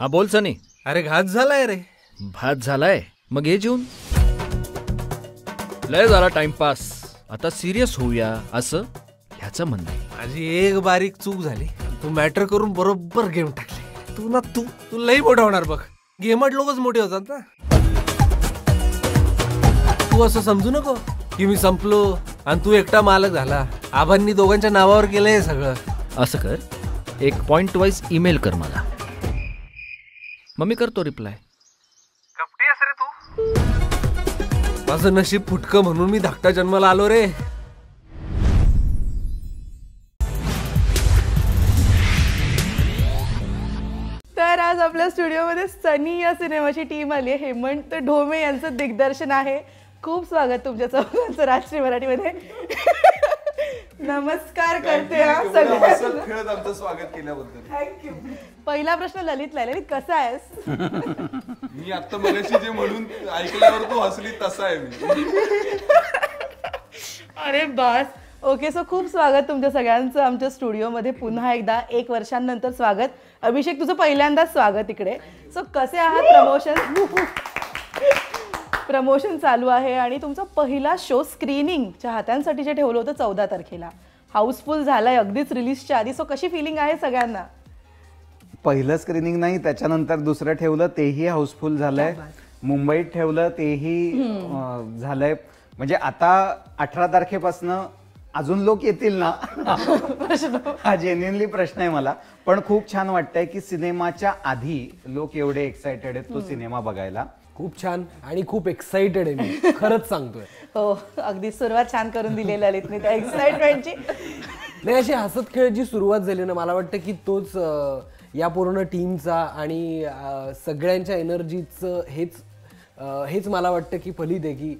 हा बोल सनी अरे घात झालाय रे भात झालाय मग हे जेवून लय झाला टाइमपास आता सिरियस होऊया असं ह्याचं म्हणणं आहे. माझी एक बारीक चूक झाली तू मॅटर करून बरोबर गेम टाकली तू ना तू तू लई मोठा होणार बघ गेमट लोकच मोठे होतात ना तू असं समजू नको की मी संपलो आणि तू एकटा मालक झाला आबांनी दोघांच्या नावावर केलंय सगळं असं कर एक पॉइंट वाईज ईमेल कर मला मग मी करतो रिप्लाय कपटी आहेस तू माझं नशीब फुटक म्हणून मी धाकटा जन्माला आलो रे तर आज आपल्या स्टुडिओमध्ये सनी या सिनेमाची टीम आली आहे हेमंत ढोमे यांचं दिग्दर्शन आहे खूप स्वागत तुमच्या चौघांचं राष्ट्रीय मराठीमध्ये नमस्कार करते आमचं स्वागत केल्याबद्दल थँक्यू पहिला प्रश्न ललितला आहे. ललित कसा आहेस मी आता मगाशी जे म्हणून ऐकल्यावर तू हसली तसा आहे मी अरे बस ओके सो खूप स्वागत तुमच्या सगळ्यांचं आमच्या स्टुडिओमध्ये पुन्हा एकदा एक वर्षांनंतर स्वागत अभिषेक तुझं पहिल्यांदाच स्वागत इकडे सो कसे आहात प्रमोशन प्रमोशन चालू आहे आणि तुमचा पहिला शो स्क्रीनिंग चाहत्यांसाठी जे ठेवलं होतं चौदा तारखेला हाऊसफुल झालाय अगदीच रिलीजच्या आधी सो कशी फिलिंग आहे सगळ्यांना पहिलं स्क्रीनिंग नाही त्याच्यानंतर दुसरं ठेवलं तेही हाऊसफुल झालंय मुंबईत ठेवलं तेही झालंय म्हणजे आता अठरा तारखेपासून अजून लोक येतील ना हा जेन्युनली प्रश्न आहे मला पण खूप छान वाटतंय की सिनेमाच्या आधी लोक एवढे एक्सायटेड आहेत तो सिनेमा बघायला खूप छान आणि खूप एक्साइटेड आहे मी खरंच सांगतोय हो अगदी सुरुवात छान करून दिलेली त्या एक्साइटमेंटची नाही अशी हसत जी सुरुवात झाली ना मला वाटतं की तोच या पूर्ण टीमचा आणि सगळ्यांच्या एनर्जीचं हेच हेच मला वाटतं की फलित आहे की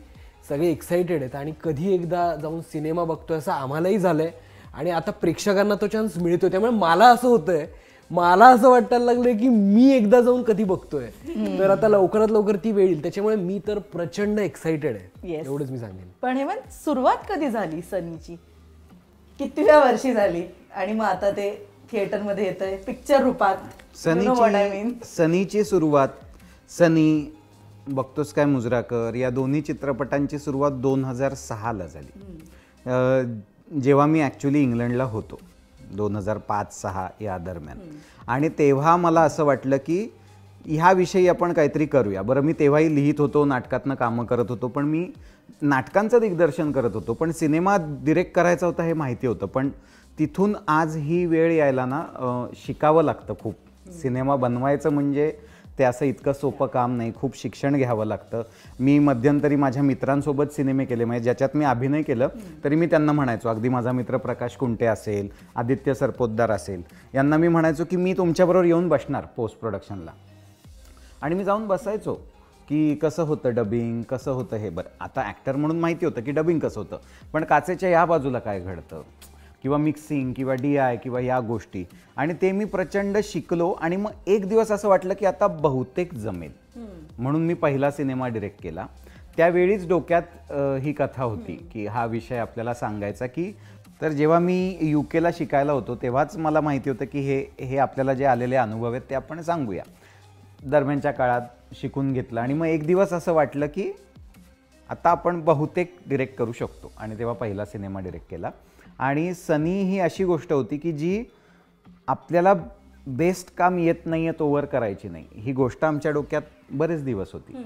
सगळे एक्सायटेड आहेत आणि कधी एकदा जाऊन सिनेमा बघतोय असं आम्हालाही झालं आहे आणि आता प्रेक्षकांना तो चान्स मिळतो त्यामुळे मला असं होतंय आहे मला असं वाटायला लागलंय की मी एकदा जाऊन कधी बघतोय तर आता लवकरात लवकर ती वेळ येईल त्याच्यामुळे मी तर प्रचंड एक्साइटेड आहे एवढंच मी सांगेन पण हे सुरुवात कधी झाली सनीची कितव्या वर्षी झाली आणि मग आता ते थिएटरमध्ये येत आहे पिक्चर रूपात सनीची सनीची सुरुवात सनी बघतोस काय मुजराकर या दोन्ही चित्रपटांची सुरुवात दोन हजार सहाला झाली जेव्हा मी ॲक्च्युली इंग्लंडला होतो दोन हजार पाच सहा या दरम्यान आणि तेव्हा मला असं वाटलं की ह्याविषयी आपण काहीतरी करूया बरं मी तेव्हाही लिहित होतो नाटकातनं कामं करत होतो पण मी नाटकांचं दिग्दर्शन करत होतो पण सिनेमा डिरेक्ट करायचा होता हे माहिती होतं पण तिथून आज ही वेळ यायला ना शिकावं लागतं खूप सिनेमा बनवायचं म्हणजे ते असं इतकं सोपं काम नाही खूप शिक्षण घ्यावं लागतं मी मध्यंतरी माझ्या मित्रांसोबत सिनेमे केले म्हणजे ज्याच्यात मी अभिनय केलं तरी मी त्यांना म्हणायचो अगदी माझा मित्र प्रकाश कुंटे असेल आदित्य सरपोतदार असेल यांना मी म्हणायचो की मी तुमच्याबरोबर येऊन बसणार पोस्ट प्रोडक्शनला आणि मी जाऊन बसायचो की कसं होतं डबिंग कसं होतं हे बरं आता ॲक्टर म्हणून माहिती होतं की डबिंग कसं होतं पण काचेच्या या बाजूला काय घडतं किंवा मिक्सिंग किंवा डी आय किंवा या गोष्टी आणि ते मी प्रचंड शिकलो आणि मग एक दिवस असं वाटलं की आता बहुतेक जमेल म्हणून मी पहिला सिनेमा डिरेक्ट केला त्यावेळीच डोक्यात ही कथा होती की हा विषय आपल्याला सांगायचा की तर जेव्हा मी यू शिकायला होतो तेव्हाच मला माहिती होतं की हे हे आपल्याला जे आलेले अनुभव आहेत ते आपण सांगूया दरम्यानच्या काळात शिकून घेतलं आणि मग एक दिवस असं वाटलं की आता आपण बहुतेक डिरेक्ट करू शकतो आणि तेव्हा पहिला सिनेमा डिरेक्ट केला आणि सनी ही अशी गोष्ट होती की जी आपल्याला बेस्ट काम येत नाही आहे तोवर करायची नाही ही गोष्ट आमच्या डोक्यात बरेच दिवस होती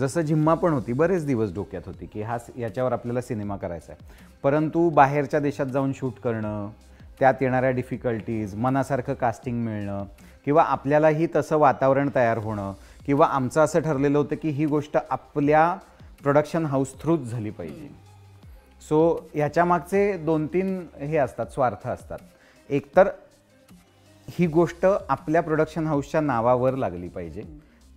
जसं जिम्मा पण होती बरेच दिवस डोक्यात होती की हा याच्यावर आपल्याला सिनेमा करायचा आहे परंतु बाहेरच्या देशात जाऊन शूट करणं त्यात येणाऱ्या डिफिकल्टीज मनासारखं कास्टिंग मिळणं किंवा आपल्यालाही तसं वातावरण तयार होणं किंवा आमचं असं ठरलेलं होतं की ही गोष्ट आपल्या प्रोडक्शन हाऊस थ्रूच झाली पाहिजे सो ह्याच्यामागचे मागचे दोन तीन हे असतात स्वार्थ असतात एकतर ही गोष्ट आपल्या प्रोडक्शन हाऊसच्या नावावर लागली पाहिजे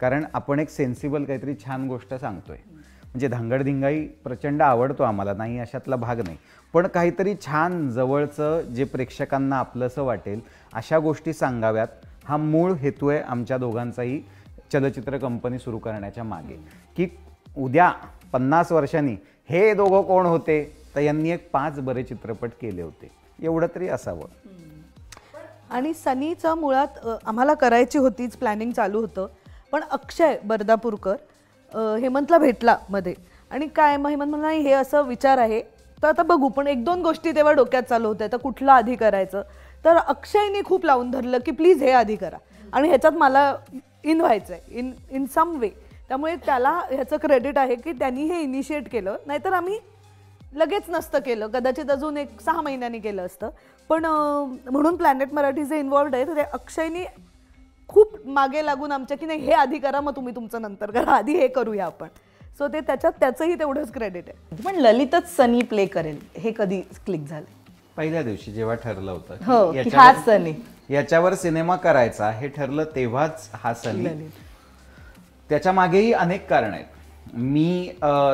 कारण आपण एक सेन्सिबल काहीतरी छान गोष्ट सांगतोय म्हणजे धांगडधिंगाई प्रचंड आवडतो आम्हाला नाही अशातला भाग नाही पण काहीतरी छान जवळचं जे प्रेक्षकांना आपलंसं वाटेल अशा गोष्टी सांगाव्यात हा मूळ हेतू आहे आमच्या दोघांचाही चलचित्र कंपनी सुरू करण्याच्या मागे की उद्या पन्नास वर्षांनी हे दोघं कोण होते तर यांनी एक पाच बरे चित्रपट केले होते एवढं तरी असावं आणि सनीचं मुळात आम्हाला करायची होतीच प्लॅनिंग चालू होतं पण अक्षय बर्दापूरकर हेमंतला भेटला मध्ये आणि काय मग हेमंत म्हणा हे असं विचार आहे तर आता बघू पण एक दोन गोष्टी तेव्हा डोक्यात चालू होत्या तर कुठला आधी करायचं तर अक्षयने खूप लावून धरलं की प्लीज हे आधी करा आणि ह्याच्यात मला इन व्हायचं आहे इन इन सम वे त्यामुळे त्याला ह्याचं क्रेडिट आहे की त्यांनी हे इनिशिएट केलं नाहीतर आम्ही लगेच नसतं केलं कदाचित अजून एक सहा महिन्यांनी केलं असतं पण म्हणून प्लॅनेट मराठी जे इन्वॉल्ड आहे तर अक्षयनी खूप मागे लागून आमच्या की नाही हे आधी करा मग तुम्ही तुमचं नंतर करा आधी हे करूया आपण सो ते त्याच्यात त्याचंही तेवढंच क्रेडिट आहे पण ललितच सनी प्ले करेल हे कधी क्लिक झालं पहिल्या दिवशी जेव्हा ठरलं होतं हो, याच्या सनी याच्यावर सिनेमा करायचा हे ठरलं तेव्हाच हा सनी त्याच्या मागेही अनेक कारण आहेत मी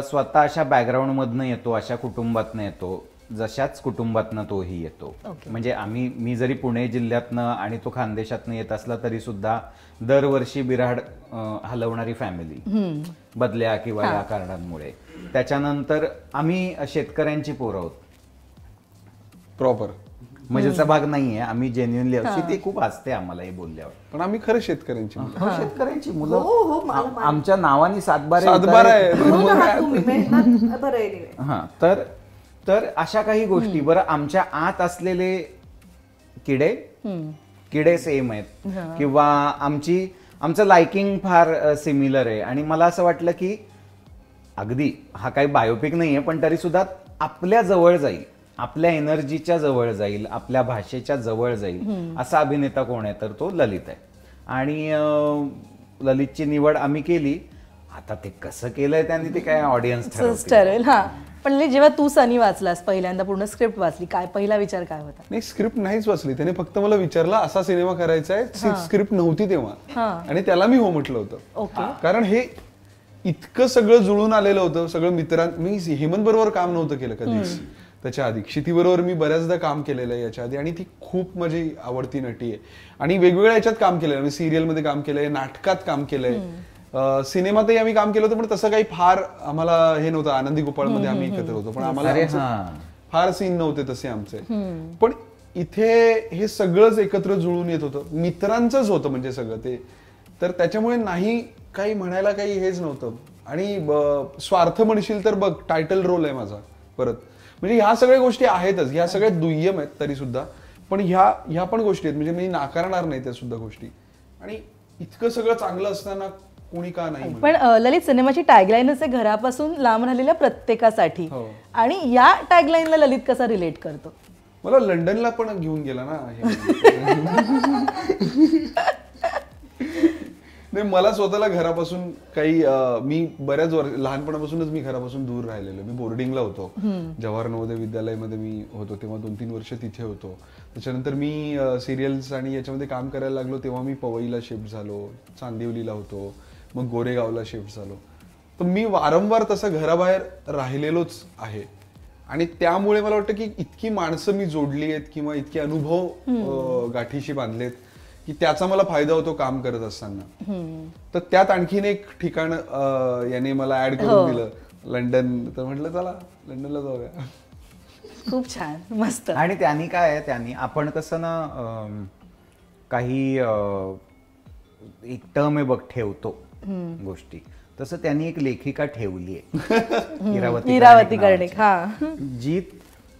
स्वतः अशा मधन येतो अशा कुटुंबातनं येतो जशाच कुटुंबातनं तोही येतो okay. म्हणजे आम्ही मी जरी पुणे जिल्ह्यातनं आणि तो खानदेशातनं येत असला तरी सुद्धा दरवर्षी बिराड हलवणारी फॅमिली hmm. बदल्या किंवा या कारणांमुळे त्याच्यानंतर आम्ही शेतकऱ्यांची पोरं आहोत प्रॉपर मजेचा भाग नाहीये आम्ही जेन्युनली अशी ती खूप असते आम्हाला हे बोलल्यावर पण आम्ही खरं शेतकऱ्यांची शेतकऱ्यांची मुलं हो, हो, हो, आमच्या नावाने सातबार आहे. हा तर तर अशा काही गोष्टी बरं आमच्या आत असलेले किडे किडे सेम आहेत किंवा आमची आमचं लायकिंग फार सिमिलर आहे आणि मला असं वाटलं की अगदी हा काही बायोपिक नाहीये पण तरी सुद्धा आपल्या जवळ जाईल आपल्या एनर्जीच्या जवळ जाईल आपल्या भाषेच्या जवळ जाईल असा अभिनेता कोण आहे तर तो ललित आहे आणि ललितची निवड आम्ही केली आता ते कसं केलंय त्यांनी ते काय ऑडियन्स ठरवेल हा पण जेव्हा तू सनी वाचलास पहिल्यांदा पूर्ण स्क्रिप्ट वाचली काय पहिला विचार काय होता नाही स्क्रिप्ट नाहीच वाचली त्याने फक्त मला विचारला असा सिनेमा करायचा आहे स्क्रिप्ट नव्हती तेव्हा आणि त्याला मी हो म्हटलं होतं कारण हे इतकं सगळं जुळून आलेलं होतं सगळं मित्रां मी हेमंत बरोबर काम नव्हतं केलं कधीच त्याच्या आधी क्षितीबरोबर मी बऱ्याचदा काम केलेलं आहे याच्या आधी आणि ती खूप माझी आवडती नटी आहे आणि वेगवेगळ्या याच्यात काम केलंय आहे सिरियलमध्ये काम केलंय नाटकात काम केलंय सिनेमातही आम्ही काम केलं होतं पण तसं काही फार आम्हाला हे नव्हतं आनंदी गोपाळमध्ये आम्ही एकत्र होतो पण आम्हाला फार सीन नव्हते तसे आमचे पण इथे हे सगळंच एकत्र जुळून येत होतं मित्रांचंच होतं म्हणजे सगळं ते तर त्याच्यामुळे नाही काही म्हणायला काही हेच नव्हतं आणि स्वार्थ म्हणशील तर बघ टायटल रोल आहे माझा परत म्हणजे ह्या सगळ्या गोष्टी आहेतच ह्या सगळ्या दुय्यम आहेत तरी सुद्धा पण ह्या ह्या पण गोष्टी आहेत म्हणजे मी नाकारणार नाही त्या सुद्धा गोष्टी आणि इतकं सगळं चांगलं असताना कोणी का नाही पण ललित सिनेमाची टॅगलाईनच आहे घरापासून लांब राहिलेल्या प्रत्येकासाठी हो. आणि या टॅगलाईनला ललित कसा रिलेट करतो मला लंडनला पण घेऊन गेला ना नाही मला स्वतःला घरापासून काही मी बऱ्याच वर्ष लहानपणापासूनच मी घरापासून दूर राहिलेलो मी बोर्डिंगला होतो जवाहर नवोदय विद्यालयामध्ये मी होतो तेव्हा दोन तीन वर्ष तिथे होतो त्याच्यानंतर मी सिरियल्स आणि याच्यामध्ये काम करायला लागलो तेव्हा मी पवईला शिफ्ट झालो चांदिवलीला होतो मग गोरेगावला शिफ्ट झालो तर मी वारंवार तसं घराबाहेर राहिलेलोच आहे आणि त्यामुळे मला वाटतं की इतकी माणसं मी जोडली आहेत किंवा इतके अनुभव गाठीशी बांधलेत की त्याचा मला फायदा होतो काम करत असताना तर त्यात आणखीन एक ठिकाण याने मला ऍड करून हो. दिलं लंडन तर म्हटलं चला लंडनला जाऊया खूप छान मस्त आणि त्यांनी काय आहे त्यांनी आपण कसं ना काही एक टर्म आहे बघ ठेवतो गोष्टी तसं त्यांनी एक लेखिका ठेवली आहे इरावती कर्णिक जी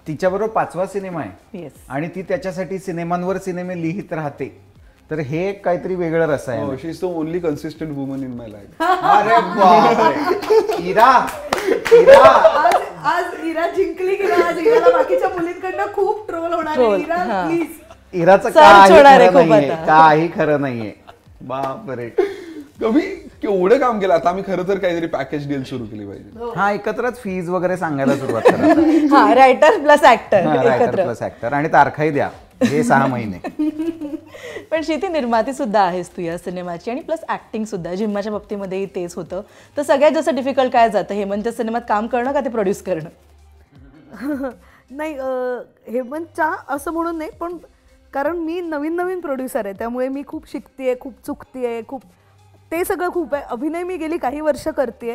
तिच्याबरोबर पाचवा सिनेमा आहे आणि ती त्याच्यासाठी सिनेमांवर सिनेमे लिहित राहते तर हे काहीतरी वेगळं रसायन is the only consistent woman in my life अरे इरा इरा आज इरा जिंकली इराला बाकीच्या खूप ट्रोल होणार इरा प्लीज काही खरं नाहीये काही खरं नाहीये कमी केवढं काम केलं आता आम्ही खरं तर काहीतरी पॅकेज डील सुरू केली पाहिजे हो. हा एकत्रच फीज वगैरे सांगायला सुरुवात करा writer plus actor writer plus actor आणि तारखाही द्या हे सहा महिने पण शेती निर्माती सुद्धा आहेस तू या सिनेमाची आणि प्लस ऍक्टिंग सुद्धा जिम्माच्या बाबतीमध्येही तेच होतं तर सगळ्यात जास्त डिफिकल्ट काय जातं हेमंतच्या सिनेमात काम करणं का ते प्रोड्यूस करणं नाही हेमंत हेमंतच्या असं म्हणून नाही पण कारण मी नवीन नवीन प्रोड्युसर आहे त्यामुळे मी खूप आहे खूप चुकती आहे खूप ते सगळं खूप आहे अभिनय मी गेली काही वर्ष आहे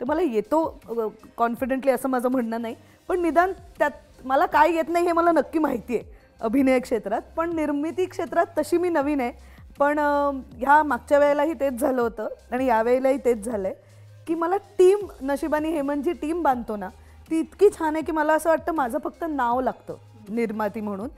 तर मला येतो कॉन्फिडेंटली असं माझं म्हणणं नाही पण निदान त्यात मला काय येत नाही हे मला नक्की माहिती आहे अभिनय क्षेत्रात पण निर्मिती क्षेत्रात तशी मी नवीन आहे पण ह्या मागच्या वेळेलाही तेच झालं होतं आणि यावेळेलाही तेच झालं आहे की मला टीम नशिबानी हेमंत जी टीम बांधतो ना ती इतकी छान आहे की मला असं वाटतं माझं फक्त नाव लागतं निर्माती म्हणून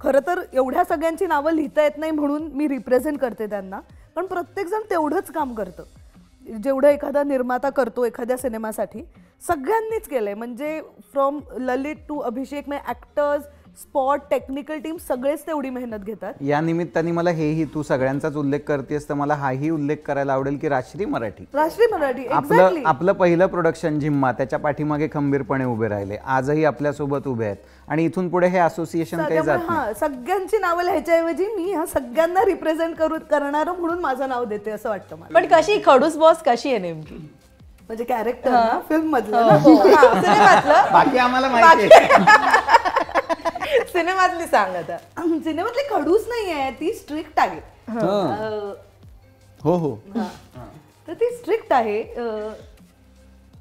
खरं तर एवढ्या सगळ्यांची नावं लिहिता येत नाही म्हणून मी रिप्रेझेंट करते त्यांना पण प्रत्येकजण तेवढंच काम करतं जेवढं एखादा निर्माता करतो एखाद्या सिनेमासाठी सगळ्यांनीच केलं आहे म्हणजे फ्रॉम ललित टू अभिषेक मे ॲक्टर्स स्पॉट टेक्निकल टीम सगळेच तेवढी मेहनत घेतात या निमित्ताने मला हेही तू सगळ्यांचाच उल्लेख करतेस तर मला हाही उल्लेख करायला आवडेल की राष्ट्रीय मराठी राष्ट्रीय मराठी आपलं आपलं पहिलं प्रोडक्शन झिम्मा त्याच्या पाठीमागे खंबीरपणे उभे राहिले आजही आपल्यासोबत उभे आहेत आणि इथून पुढे हे असोसिएशन काही जात सगळ्यांची नावं लिहायच्याऐवजी मी ह्या सगळ्यांना रिप्रेझेंट करू करणार म्हणून माझं नाव देते असं वाटतं मला पण कशी खडूस बॉस कशी आहे नेमकी म्हणजे कॅरेक्टर फिल्म मधलं हो, हो, हो. बाकी आम्हाला माहिती सिनेमातली सांग आता सिनेमातली खडूच नाही आहे ती स्ट्रिक्ट आहे हो हो तर ती स्ट्रिक्ट आहे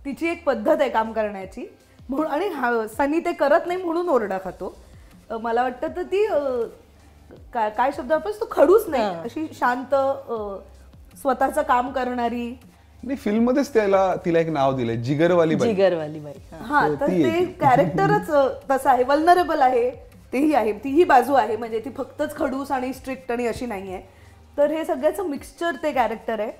तिची एक पद्धत आहे काम करण्याची म्हणून आणि सनी ते करत नाही म्हणून ओरडा खातो मला वाटतं तर ती काय शब्द आपण तो खडूच नाही अशी शांत स्वतःचं काम करणारी नाही फिल्म मध्येच त्याला तिला एक नाव दिलंय जिगरवाली बाई जिगरवाली बाई हा हो, तर ते कॅरेक्टरच तसं आहे वल्नरेबल आहे तेही आहे तीही बाजू आहे म्हणजे ती फक्तच खडूस आणि स्ट्रिक्ट आणि अशी नाहीये तर हे सगळ्याच मिक्सचर ते कॅरेक्टर आहे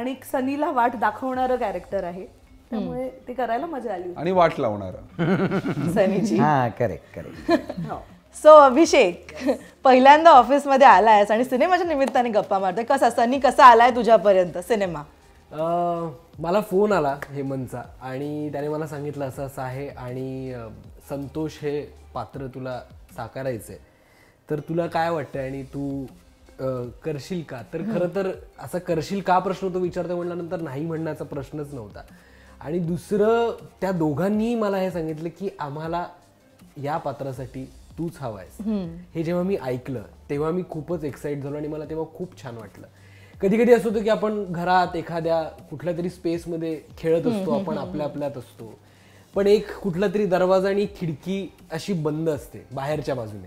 आणि सनीला वाट दाखवणार कॅरेक्टर आहे त्यामुळे ते करायला मजा आली आणि वाट लावणार सनीची हा करेक्ट करेक्ट सो अभिषेक पहिल्यांदा ऑफिसमध्ये आलायस आणि सिनेमाच्या निमित्ताने गप्पा मारतोय कसा सनी कसा आलाय तुझ्यापर्यंत सिनेमा मला फोन आला हेमंतचा आणि त्याने मला सांगितलं असं असं आहे आणि संतोष हे पात्र तुला साकारायचं तर तुला काय वाटतंय आणि तू करशील का तर खरं तर असा करशील का प्रश्न तो विचारतो म्हटल्यानंतर नाही म्हणण्याचा प्रश्नच नव्हता आणि दुसरं त्या दोघांनीही मला हे सांगितलं की आम्हाला या पात्रासाठी तूच हवायस हे जेव्हा मी ऐकलं तेव्हा मी खूपच एक्साइट झालो आणि मला तेव्हा खूप छान वाटलं कधी कधी असं होतं की आपण घरात एखाद्या कुठल्या तरी स्पेसमध्ये खेळत असतो आपण आपल्या आपल्यात असतो पण एक कुठला तरी दरवाजा आणि खिडकी अशी बंद असते बाहेरच्या बाजूने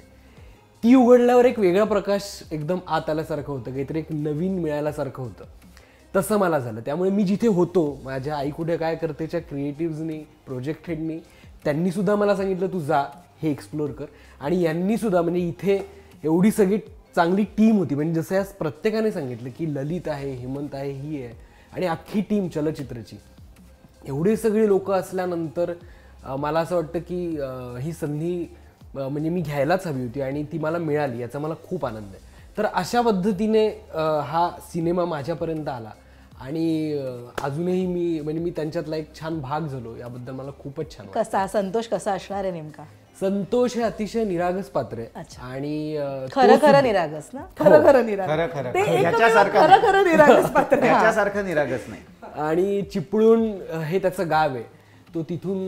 ती उघडल्यावर एक वेगळा प्रकाश एकदम आत आल्यासारखं होतं काहीतरी एक नवीन मिळाल्यासारखं होतं तसं मला झालं त्यामुळे मी जिथे होतो माझ्या आई कुठे काय करतेच्या क्रिएटिव्हनी प्रोजेक्ट हेडनी त्यांनीसुद्धा मला सांगितलं तू जा हे एक्सप्लोअर कर आणि यांनी सुद्धा म्हणजे इथे एवढी सगळी चांगली टीम होती म्हणजे जसं आज प्रत्येकाने सांगितलं की ललित आहे हेमंत आहे ही आहे आणि अख्खी टीम चलचित्रची एवढी सगळी लोकं असल्यानंतर मला असं वाटतं की ही संधी म्हणजे मी घ्यायलाच हवी होती आणि ती मला मिळाली याचा मला खूप आनंद आहे तर अशा पद्धतीने हा सिनेमा माझ्यापर्यंत आला आणि अजूनही मी म्हणजे मी त्यांच्यातला एक छान भाग झालो याबद्दल मला खूपच छान कसा संतोष कसा असणार आहे नेमका संतोष हे अतिशय निरागस पात्र आहे आणि खरं खरं निरागस ना हो. खरं खरं निरागस खरं खरं निरागस पात्र त्याच्यासारखं निरागस नाही आणि चिपळूण हे त्याचं गाव आहे तो तिथून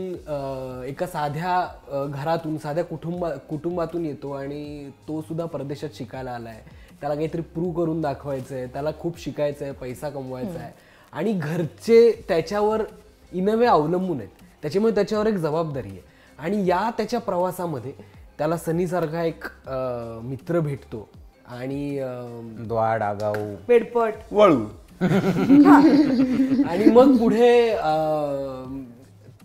एका साध्या घरातून साध्या कुटुंबा कुटुंबातून येतो आणि तो सुद्धा परदेशात शिकायला आलाय त्याला काहीतरी प्रू करून दाखवायचंय त्याला खूप शिकायचं आहे पैसा कमवायचा आहे आणि घरचे त्याच्यावर इनवे अवलंबून आहेत त्याच्यामुळे त्याच्यावर एक जबाबदारी आहे आणि या त्याच्या प्रवासामध्ये त्याला सनीसारखा एक मित्र भेटतो आणि द्वाडागाऊ पेडपट वळू आणि मग पुढे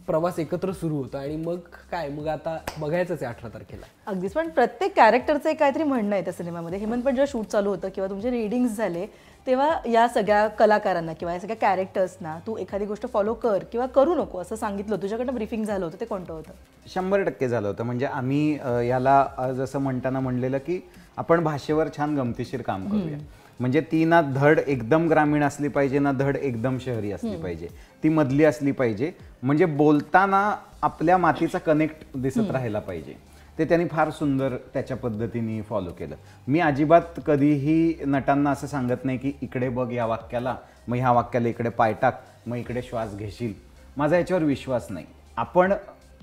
प्रवास एकत्र सुरू होतो आणि मग काय मग आता बघायचं आहे अठरा तारखेला अगदीच पण प्रत्येक कॅरेक्टरचं एक काहीतरी म्हणणं आहे त्या सिनेमामध्ये हेमंत पण जेव्हा शूट चालू होतं किंवा तुमचे रिडिंग झाले तेव्हा या सगळ्या कलाकारांना किंवा या सगळ्या कॅरेक्टर्सना तू एखादी गोष्ट फॉलो कर किंवा करू नको असं सांगितलं तुझ्याकडनं ब्रीफिंग झालं होतं ते कोणतं होतं शंभर टक्के झालं होतं म्हणजे आम्ही याला जसं म्हणताना म्हणलेलं की आपण भाषेवर छान गमतीशीर काम करूया म्हणजे ती ना धड एकदम ग्रामीण असली पाहिजे ना धड एकदम शहरी असली पाहिजे ती मधली असली पाहिजे म्हणजे बोलताना आपल्या मातीचा कनेक्ट दिसत राहायला पाहिजे ते त्यांनी फार सुंदर त्याच्या पद्धतीने फॉलो केलं मी अजिबात कधीही नटांना असं सांगत नाही की इकडे बघ या वाक्याला मग ह्या वाक्याला इकडे पाय टाक मग इकडे श्वास घेशील माझा याच्यावर विश्वास नाही आपण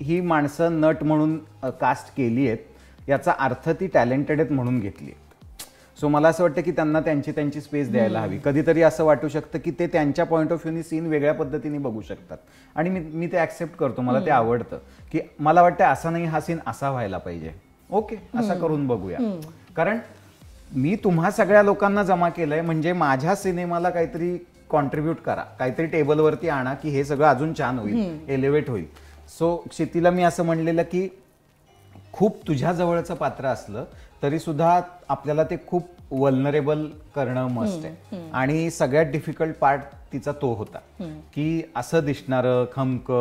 ही माणसं नट म्हणून कास्ट केली आहेत याचा अर्थ ती टॅलेंटेड आहेत म्हणून घेतली आहे सो मला असं वाटतं की त्यांना त्यांची त्यांची स्पेस द्यायला हवी कधीतरी असं वाटू शकतं की ते त्यांच्या पॉईंट ऑफ व्ह्यूनी सीन वेगळ्या पद्धतीने बघू शकतात आणि मी मी ते ऍक्सेप्ट करतो मला ते आवडतं की मला वाटतं असा नाही हा सीन असा व्हायला पाहिजे ओके असा करून बघूया कारण मी तुम्हा सगळ्या लोकांना जमा केलंय म्हणजे माझ्या सिनेमाला काहीतरी कॉन्ट्रीब्युट करा काहीतरी टेबलवरती आणा की हे सगळं अजून छान होईल एलिव्हेट होईल सो क्षितीला मी असं म्हणलेलं की खूप तुझ्या जवळचं पात्र असलं तरी सुद्धा आपल्याला ते खूप वल्नरेबल करणं मस्त आहे आणि सगळ्यात डिफिकल्ट पार्ट तिचा तो होता की असं दिसणारं खमक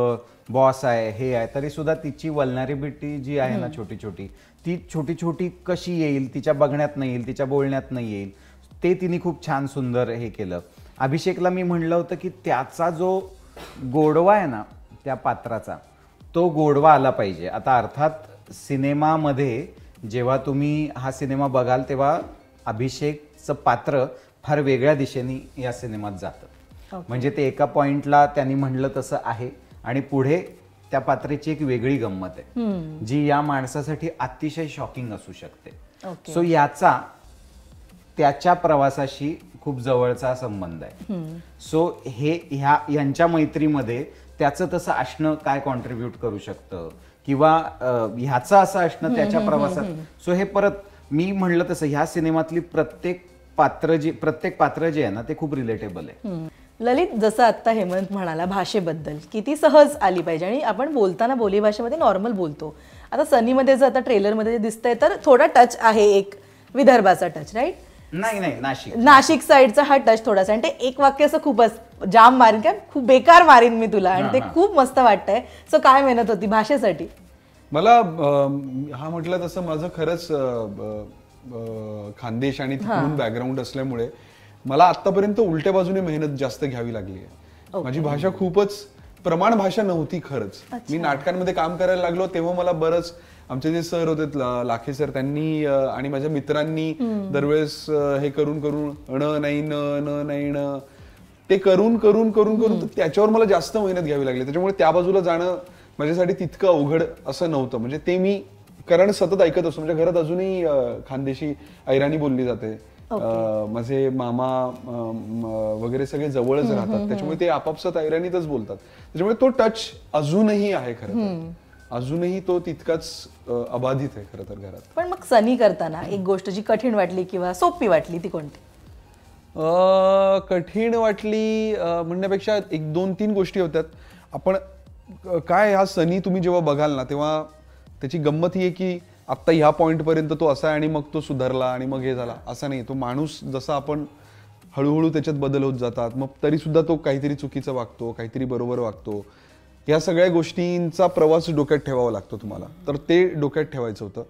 बॉस आहे हे आहे तरी सुद्धा तिची वल्नरेबिलिटी जी आहे ना छोटी छोटी ती छोटी छोटी कशी येईल तिच्या बघण्यात नाही येईल तिच्या बोलण्यात नाही येईल ते तिने खूप छान सुंदर हे केलं अभिषेकला मी म्हणलं होतं की त्याचा जो गोडवा आहे ना त्या पात्राचा तो गोडवा आला पाहिजे आता अर्थात सिनेमामध्ये जेव्हा तुम्ही हा सिनेमा बघाल तेव्हा अभिषेकचं पात्र फार वेगळ्या दिशेने या सिनेमात जातं म्हणजे ते एका पॉइंटला त्यांनी म्हणलं तसं आहे आणि पुढे त्या पात्राची एक वेगळी गंमत आहे जी या माणसासाठी अतिशय शॉकिंग असू शकते सो याचा त्याच्या प्रवासाशी खूप जवळचा संबंध आहे सो हे ह्या यांच्या मैत्रीमध्ये त्याचं तसं असणं काय कॉन्ट्रीब्युट करू शकतं किंवा ह्याचा असं असणं त्याच्या प्रवासात सो हे परत मी म्हणलं तसं ह्या सिनेमातली प्रत्येक पात्र जे प्रत्येक पात्र जे आहे ना ते खूप रिलेटेबल आहे ललित जसं आता हेमंत म्हणाला भाषेबद्दल किती सहज आली पाहिजे आणि आपण बोलताना बोली भाषेमध्ये नॉर्मल बोलतो आता सनीमध्ये जर आता ट्रेलरमध्ये दिसतंय तर थोडा टच आहे एक विदर्भाचा टच राईट नाही नाही नाशिक नाशिक साईडचा हा टच थोडासा आणि ते एक वाक्य असं खूपच जाम मारीन काय खूप बेकार मारीन मी तुला आणि ते खूप मस्त वाटतंय सो काय मेहनत होती भाषेसाठी मला हा म्हटलं तसं माझं खरंच खानदेश आणि तिकडून बॅकग्राऊंड असल्यामुळे मला आतापर्यंत उलट्या बाजूने मेहनत जास्त घ्यावी लागली आहे माझी भाषा खूपच प्रमाण भाषा नव्हती खरंच मी नाटकांमध्ये काम करायला लागलो तेव्हा मला बरंच आमचे जे सर होते लाखे सर त्यांनी आणि माझ्या मित्रांनी दरवेळेस हे करून करून न नाही न न नाही न ते करून करून करून करून त्याच्यावर मला जास्त मेहनत घ्यावी लागली त्याच्यामुळे त्या बाजूला जाणं माझ्यासाठी तितकं अवघड असं नव्हतं म्हणजे ते मी कारण सतत ऐकत असतो म्हणजे घरात अजूनही खानदेशी ऐराणी बोलली जाते माझे मामा वगैरे सगळे जवळच राहतात त्याच्यामुळे ते आपापसात ऐराणीतच बोलतात त्याच्यामुळे तो टच अजूनही आहे खरं अजूनही तो तितकाच अबाधित आहे खर तर घरात पण मग सनी करताना एक गोष्ट जी कठीण वाटली किंवा सोपी वाटली ती कोणती कठीण वाटली म्हणण्यापेक्षा एक दोन तीन गोष्टी होत्यात आपण काय हा सनी तुम्ही जेव्हा बघाल ना तेव्हा त्याची गंमत ही आहे की आत्ता ह्या पॉईंटपर्यंत तो असा आहे आणि मग तो सुधारला आणि मग हे झाला असा नाही तो माणूस जसा आपण हळूहळू त्याच्यात बदल होत जातात मग तरीसुद्धा तो काहीतरी चुकीचं वागतो काहीतरी बरोबर वागतो या सगळ्या गोष्टींचा प्रवास डोक्यात ठेवावा लागतो तुम्हाला तर ते डोक्यात ठेवायचं होतं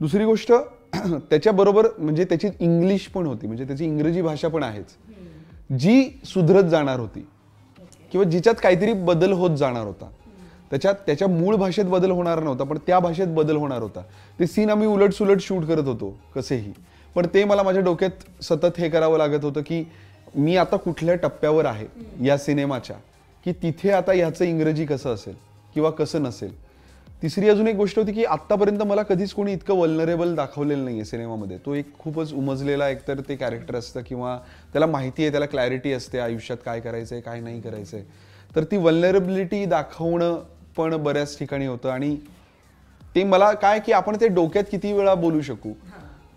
दुसरी गोष्ट त्याच्याबरोबर म्हणजे त्याची इंग्लिश पण होती म्हणजे त्याची इंग्रजी भाषा पण आहेच जी सुधरत जाणार होती किंवा जिच्यात काहीतरी बदल होत जाणार होता त्याच्यात त्याच्या मूळ भाषेत बदल होणार नव्हता पण त्या भाषेत बदल होणार होता ते सीन आम्ही उलटसुलट शूट करत होतो कसेही पण ते मला माझ्या डोक्यात सतत हे करावं लागत होतं की मी आता कुठल्या टप्प्यावर आहे या सिनेमाच्या की तिथे आता ह्याचं इंग्रजी कसं असेल किंवा कसं नसेल तिसरी अजून एक गोष्ट होती की आत्तापर्यंत मला कधीच कोणी इतकं वल्नरेबल दाखवलेलं नाही आहे सिनेमामध्ये तो एक खूपच उमजलेला एकतर ते कॅरेक्टर असतं किंवा त्याला माहिती आहे त्याला क्लॅरिटी असते आयुष्यात काय करायचं आहे काय नाही करायचं आहे तर ती वल्नरेबिलिटी दाखवणं पण बऱ्याच ठिकाणी होतं आणि ते मला काय की आपण ते डोक्यात किती वेळा बोलू शकू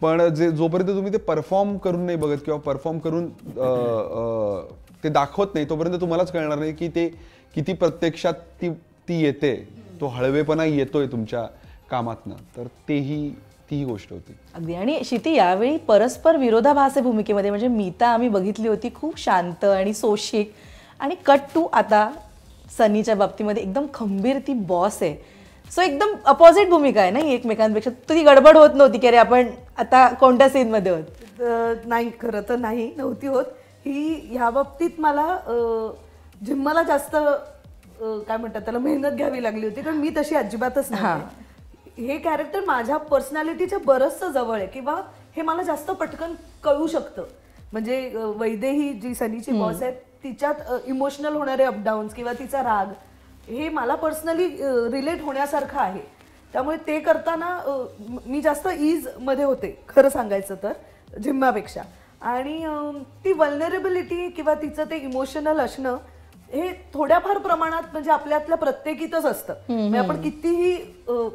पण जे जोपर्यंत तुम्ही ते परफॉर्म करून नाही बघत किंवा परफॉर्म करून ते दाखवत नाही तोपर्यंत तुम्हालाच कळणार नाही की ते किती प्रत्यक्षात ती ती येते तो हळवेपणा येतोय तुमच्या कामातनं तर तेही ती गोष्ट होती अगदी आणि शिती यावेळी परस्पर विरोधाभास भूमिकेमध्ये म्हणजे मीता आम्ही बघितली होती खूप शांत आणि सोशिक आणि कट टू आता सनीच्या बाबतीमध्ये एकदम खंबीर ती बॉस आहे सो एकदम अपोजिट भूमिका आहे नाही एकमेकांपेक्षा ती गडबड होत नव्हती की अरे आपण आता कोणत्या सीनमध्ये होत नाही खरं तर नाही नव्हती होत ही ह्या बाबतीत मला जिम्माला जास्त काय म्हणतात त्याला मेहनत घ्यावी लागली होती कारण मी तशी अजिबातच नाही हे कॅरेक्टर माझ्या पर्सनॅलिटीच्या बरंच जवळ आहे किंवा हे मला जास्त पटकन कळू शकतं म्हणजे वैदे ही जी सनीची बॉस आहे तिच्यात इमोशनल होणारे अपडाऊन्स किंवा तिचा राग हे मला पर्सनली रिलेट होण्यासारखं आहे त्यामुळे ते करताना मी जास्त ईज मध्ये होते खरं सांगायचं तर जिम्मापेक्षा आणि ती वल्नरेबिलिटी किंवा तिचं ते इमोशनल असणं हे थोड्याफार प्रमाणात म्हणजे आपल्यातल्या प्रत्येकीतच असतं म्हणजे आपण कितीही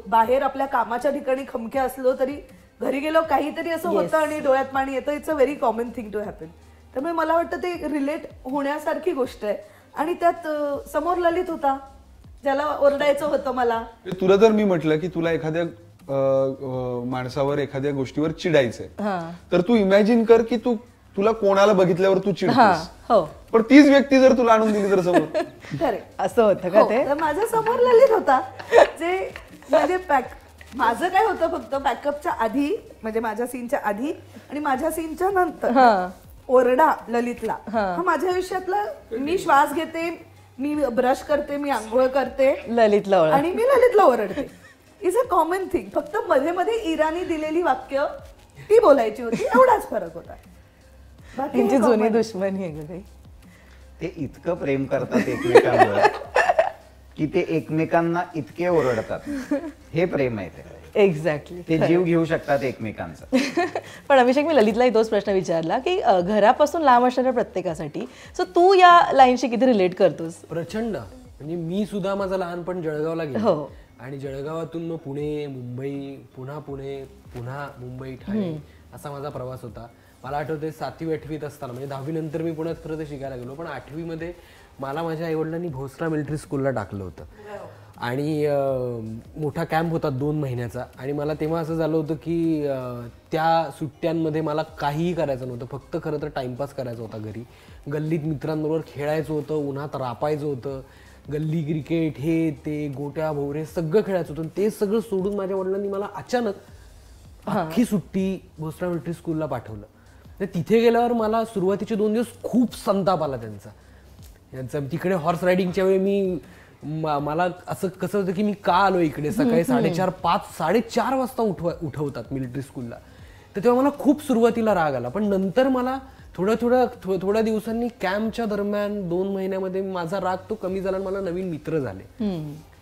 बाहेर आपल्या कामाच्या ठिकाणी खमक्या असलो तरी घरी गेलो काहीतरी असं होतं आणि डोळ्यात पाणी येतं it's a very common thing to happen त्यामुळे मला वाटतं ते रिलेट होण्यासारखी गोष्ट आहे आणि त्यात समोर ललित होता ज्याला ओरडायचं होतं मला तुला जर मी म्हटलं की तुला एखाद्या माणसावर एखाद्या गोष्टीवर चिडायचंय तर तू इमॅजिन कर की तू तुला कोणाला बघितल्यावर तू चिड हो. पण तीच व्यक्ती जर तुला आणून दिली तर समोर असं होतं का हो, ते माझा समोर ललित होता जे म्हणजे माझं काय होतं फक्त बॅकअपच्या आधी म्हणजे माझ्या सीनच्या आधी आणि माझ्या सीनच्या नंतर ओरडा ललितला हा माझ्या आयुष्यातला मी श्वास घेते मी ब्रश करते मी आंघोळ करते ललितला आणि मी ललितला ओरडते इज अ कॉमन थिंग फक्त मध्ये मध्ये इराणी दिलेली वाक्य ती बोलायची होती एवढाच फरक होता बाकी जुनी दुश्मनी आहे ते इतकं प्रेम करतात एकमेकांवर की ते एकमेकांना इतके ओरडतात हे प्रेम आहे ते एक्झॅक्टली ते जीव घेऊ शकतात एकमेकांचा पण अभिषेक मी ललितलाही तोच प्रश्न विचारला की घरापासून लांब असणाऱ्या प्रत्येकासाठी सो तू या लाईनशी किती रिलेट करतोस प्रचंड म्हणजे मी सुद्धा माझं लहानपण जळगावला गेलो हो. आणि जळगावातून मग पुणे मुंबई पुन्हा पुणे पुन्हा मुंबई ठाणे असा माझा प्रवास होता मला आठवते सातवी आठवीत असताना म्हणजे नंतर मी पुण्यात खरं तर शिकायला गेलो पण आठवीमध्ये मला माझ्या आईवडिलांनी भोसरा मिलिटरी स्कूलला टाकलं होतं आणि मोठा कॅम्प होता दोन महिन्याचा आणि मला तेव्हा असं झालं होतं की त्या सुट्ट्यांमध्ये मला काहीही करायचं नव्हतं फक्त खरं तर टाईमपास करायचा होता घरी गल्लीत मित्रांबरोबर खेळायचं होतं उन्हात रापायचं होतं गल्ली क्रिकेट हे ते गोट्या भोवरे सगळं खेळायचं होतं ते सगळं सोडून माझ्या वडिलांनी मला अचानक अख्खी सुट्टी भोसरा मिलिटरी स्कूलला पाठवलं तर तिथे गेल्यावर मला सुरुवातीचे दोन दिवस खूप संताप आला त्यांचा यांचा तिकडे हॉर्स रायडिंगच्या वेळी मी मला असं कसं होतं की मी का आलो इकडे सकाळी साडेचार पाच साडेचार वाजता उठवा उठवतात मिलिटरी स्कूलला तर तेव्हा मला खूप सुरुवातीला राग आला पण नंतर मला थोडं थोडं थो थोड्या दिवसांनी कॅम्पच्या दरम्यान दोन महिन्यामध्ये माझा राग तो कमी झाला आणि मला नवीन मित्र झाले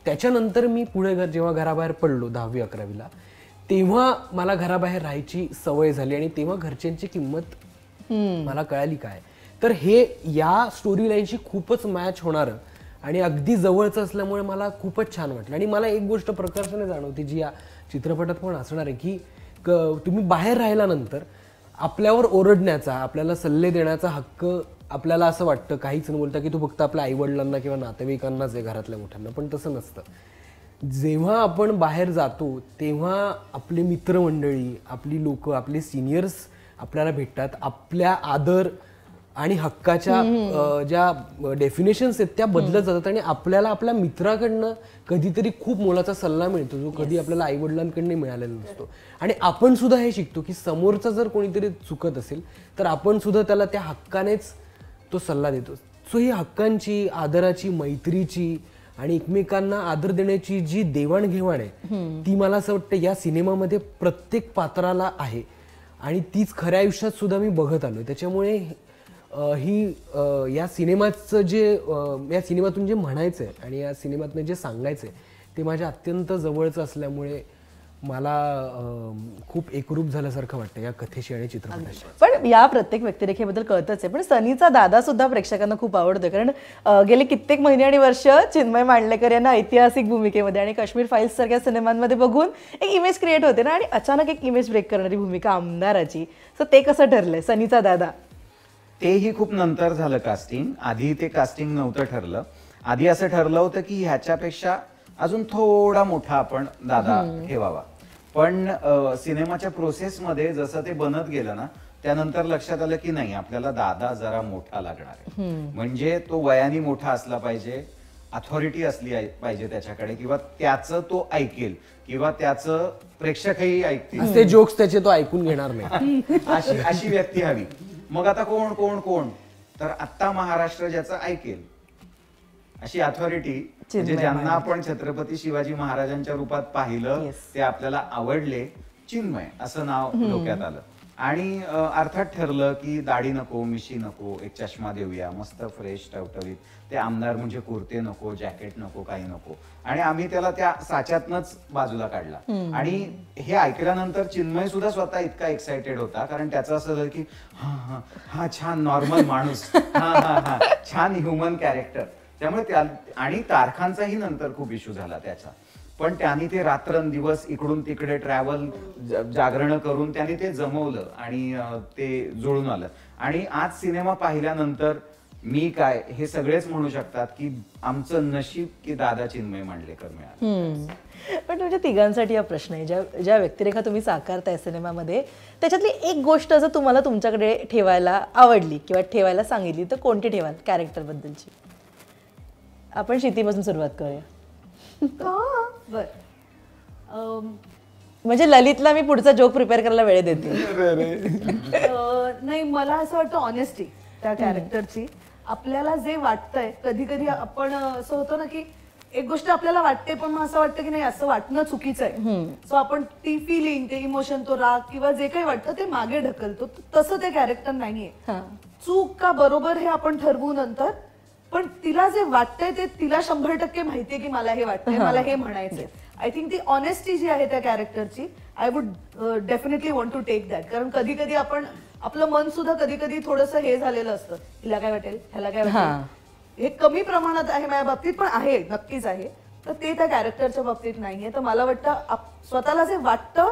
त्याच्यानंतर मी पुढे घर जेव्हा घराबाहेर पडलो दहावी अकरावीला तेव्हा मला घराबाहेर राहायची सवय झाली आणि तेव्हा घरच्यांची किंमत मला कळाली काय तर हे या स्टोरी लाईनशी खूपच मॅच होणार आणि अगदी जवळचं असल्यामुळे मला खूपच छान वाटलं आणि मला एक गोष्ट प्रकर्षाने जाणवते जी या चित्रपटात पण असणार आहे की तुम्ही बाहेर राहिल्यानंतर आपल्यावर ओरडण्याचा आपल्याला सल्ले देण्याचा हक्क आपल्याला असं वाटतं काहीच न बोलता की तू फक्त आपल्या आईवडिलांना किंवा नातेवाईकांनाच आहे घरातल्या मोठ्यांना पण तसं नसतं जेव्हा आपण बाहेर जातो तेव्हा आपले मित्रमंडळी आपली लोकं आपले सिनियर्स आपल्याला भेटतात आपल्या आदर आणि हक्काच्या ज्या डेफिनेशन्स आहेत त्या बदलत जातात आणि आपल्याला आपल्या मित्राकडनं कधीतरी खूप मोलाचा सल्ला मिळतो जो कधी आपल्याला वडिलांकडनं मिळालेला नसतो आणि आपण सुद्धा हे शिकतो की समोरचा जर कोणीतरी चुकत असेल तर आपण सुद्धा त्याला त्या हक्कानेच तो सल्ला देतो सो ही हक्कांची आदराची मैत्रीची आणि एकमेकांना आदर देण्याची जी देवाणघेवाण आहे ती मला असं वाटतं या सिनेमामध्ये प्रत्येक पात्राला आहे आणि तीच खऱ्या आयुष्यात सुद्धा मी बघत आलो त्याच्यामुळे ही या सिनेमाचं जे या सिनेमातून जे म्हणायचं आहे आणि या सिनेमातून जे सांगायचं आहे ते माझ्या अत्यंत जवळचं असल्यामुळे मला खूप एकरूप झाल्यासारखं वाटतं या कथेशी आणि चित्रपटाशी पण या प्रत्येक व्यक्तिरेखेबद्दल कळतच आहे पण सनीचा दादा सुद्धा प्रेक्षकांना खूप आवडतो कारण गेले कित्येक महिने आणि वर्ष चिन्मय मांडलेकर यांना ऐतिहासिक भूमिकेमध्ये आणि काश्मीर फाईल्स सारख्या सिनेमांमध्ये बघून एक इमेज क्रिएट होते ना आणि अचानक एक इमेज ब्रेक करणारी भूमिका आमदाराची सो ते कसं ठरलंय सनीचा दादा तेही खूप नंतर झालं कास्टिंग आधी ते कास्टिंग नव्हतं ठरलं आधी असं ठरलं होतं की ह्याच्यापेक्षा अजून थोडा मोठा आपण दादा ठेवावा पण सिनेमाच्या प्रोसेसमध्ये जसं ते बनत गेलं ना त्यानंतर लक्षात आलं की नाही आपल्याला दादा जरा मोठा लागणार आहे म्हणजे तो वयाने मोठा असला पाहिजे अथॉरिटी असली पाहिजे त्याच्याकडे किंवा त्याचं तो ऐकेल किंवा त्याचं प्रेक्षकही ऐकतील जोक्स त्याचे तो ऐकून घेणार नाही अशी अशी व्यक्ती हवी मग आता कोण कोण कोण तर आत्ता महाराष्ट्र ज्याचं ऐकेल अशी अथॉरिटी म्हणजे ज्यांना आपण छत्रपती शिवाजी महाराजांच्या रूपात पाहिलं ते आपल्याला आवडले चिन्मय असं नाव डोक्यात आलं आणि अर्थात ठरलं की दाढी नको मिशी नको एक चष्मा देऊया मस्त फ्रेश टवटवीत ते आमदार म्हणजे कुर्ते नको जॅकेट नको काही नको आणि आम्ही त्याला त्या साच्यातनच बाजूला काढला आणि हे ऐकल्यानंतर चिन्मय सुद्धा स्वतः इतका एक्साइटेड होता कारण त्याचं असं झालं की हा हा हा छान नॉर्मल माणूस हा हा हा छान ह्युमन कॅरेक्टर त्यामुळे त्या आणि तारखांचाही नंतर खूप इश्यू झाला त्याचा पण त्यांनी ते रात्रंदिवस इकडून तिकडे ट्रॅव्हल जागरण करून त्यांनी ते जमवलं आणि ते जुळून आलं आणि आज सिनेमा पाहिल्यानंतर मी काय हे सगळेच म्हणू शकतात की आमचं नशीब की दादा चिन्मय मांडलेकर मिळालं पण म्हणजे तिघांसाठी हा प्रश्न आहे ज्या ज्या व्यक्तिरेखा तुम्ही साकारताय सिनेमामध्ये त्याच्यातली एक गोष्ट जर तुम्हाला तुमच्याकडे ठेवायला आवडली किंवा ठेवायला सांगितली तर कोणती ठेवाल कॅरेक्टरबद्दलची आपण शेतीपासून सुरुवात करूया बर म्हणजे ललितला मी पुढचा जोक प्रिपेअर करायला वेळ देते नाही मला असं वाटतं ऑनेस्टी त्या कॅरेक्टरची आपल्याला जे वाटतंय कधी कधी आपण असं होतं ना की एक गोष्ट आपल्याला वाटते पण मग असं वाटतं की नाही असं वाटणं चुकीचं आहे सो आपण ती फिलिंग ते इमोशन तो राग किंवा जे काही वाटतं ते मागे ढकलतो तसं ते कॅरेक्टर नाहीये चूक का बरोबर हे आपण ठरवू नंतर पण तिला जे वाटतंय ते तिला शंभर टक्के माहितीये की मला हे वाटतंय मला हे म्हणायचंय आय थिंक ती ऑनेस्टी जी आहे त्या कॅरेक्टरची I would definitely want to take that कारण कधी कधी आपण आपलं मन सुद्धा कधी कधी थोडस हे झालेलं असतं तिला काय वाटेल ह्याला काय वाटेल हे कमी प्रमाणात आहे माझ्या बाबतीत पण आहे नक्कीच आहे तर ते त्या कॅरेक्टरच्या बाबतीत नाहीये तर मला वाटतं स्वतःला जे वाटतं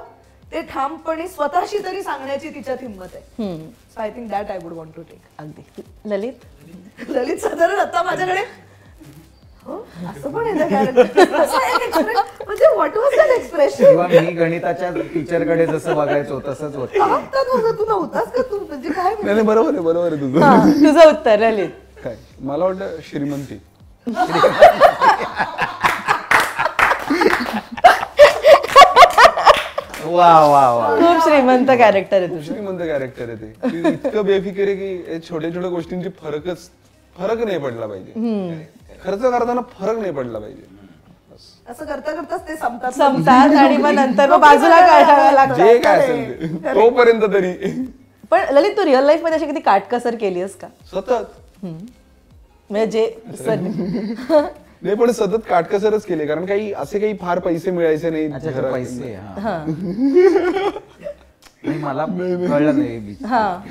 ते ठामपणे स्वतःशी तरी सांगण्याची तिच्यात हिंमत आहे so I think that I would want to take अगदी ललित ललित सदर आता माझ्याकडे एक्सप्रेशन हो? म्हणजे मी गणिताच्या टीचरकडे जसं बघायचो तसंच होत म्हणजे म्हणजे? बरोबर आहे बरोबर आहे तुझं तुझं उत्तर ललित काय मला वाटलं श्रीमंती वा वा वा खूप श्रीमंत कॅरेक्टर आहे श्रीमंत कॅरेक्टर आहे ते ती इतकं बेफिकर आहे की छोट्या छोट्या गोष्टींची फरकच फरक नाही पडला पाहिजे खर्च करताना फरक नाही पडला पाहिजे असं करता करताच ते संपतात आणि मग नंतर मग बाजूला काय लागतं जे काय असेल तोपर्यंत तरी पण ललित तू रिअल लाईफ मध्ये अशी किती काटकसर केली आहेस का सतत म्हणजे जे सर नाही पण सतत काटकसरच केले कारण काही असे काही फार पैसे मिळायचे नाही पैसे मला कळलं नाही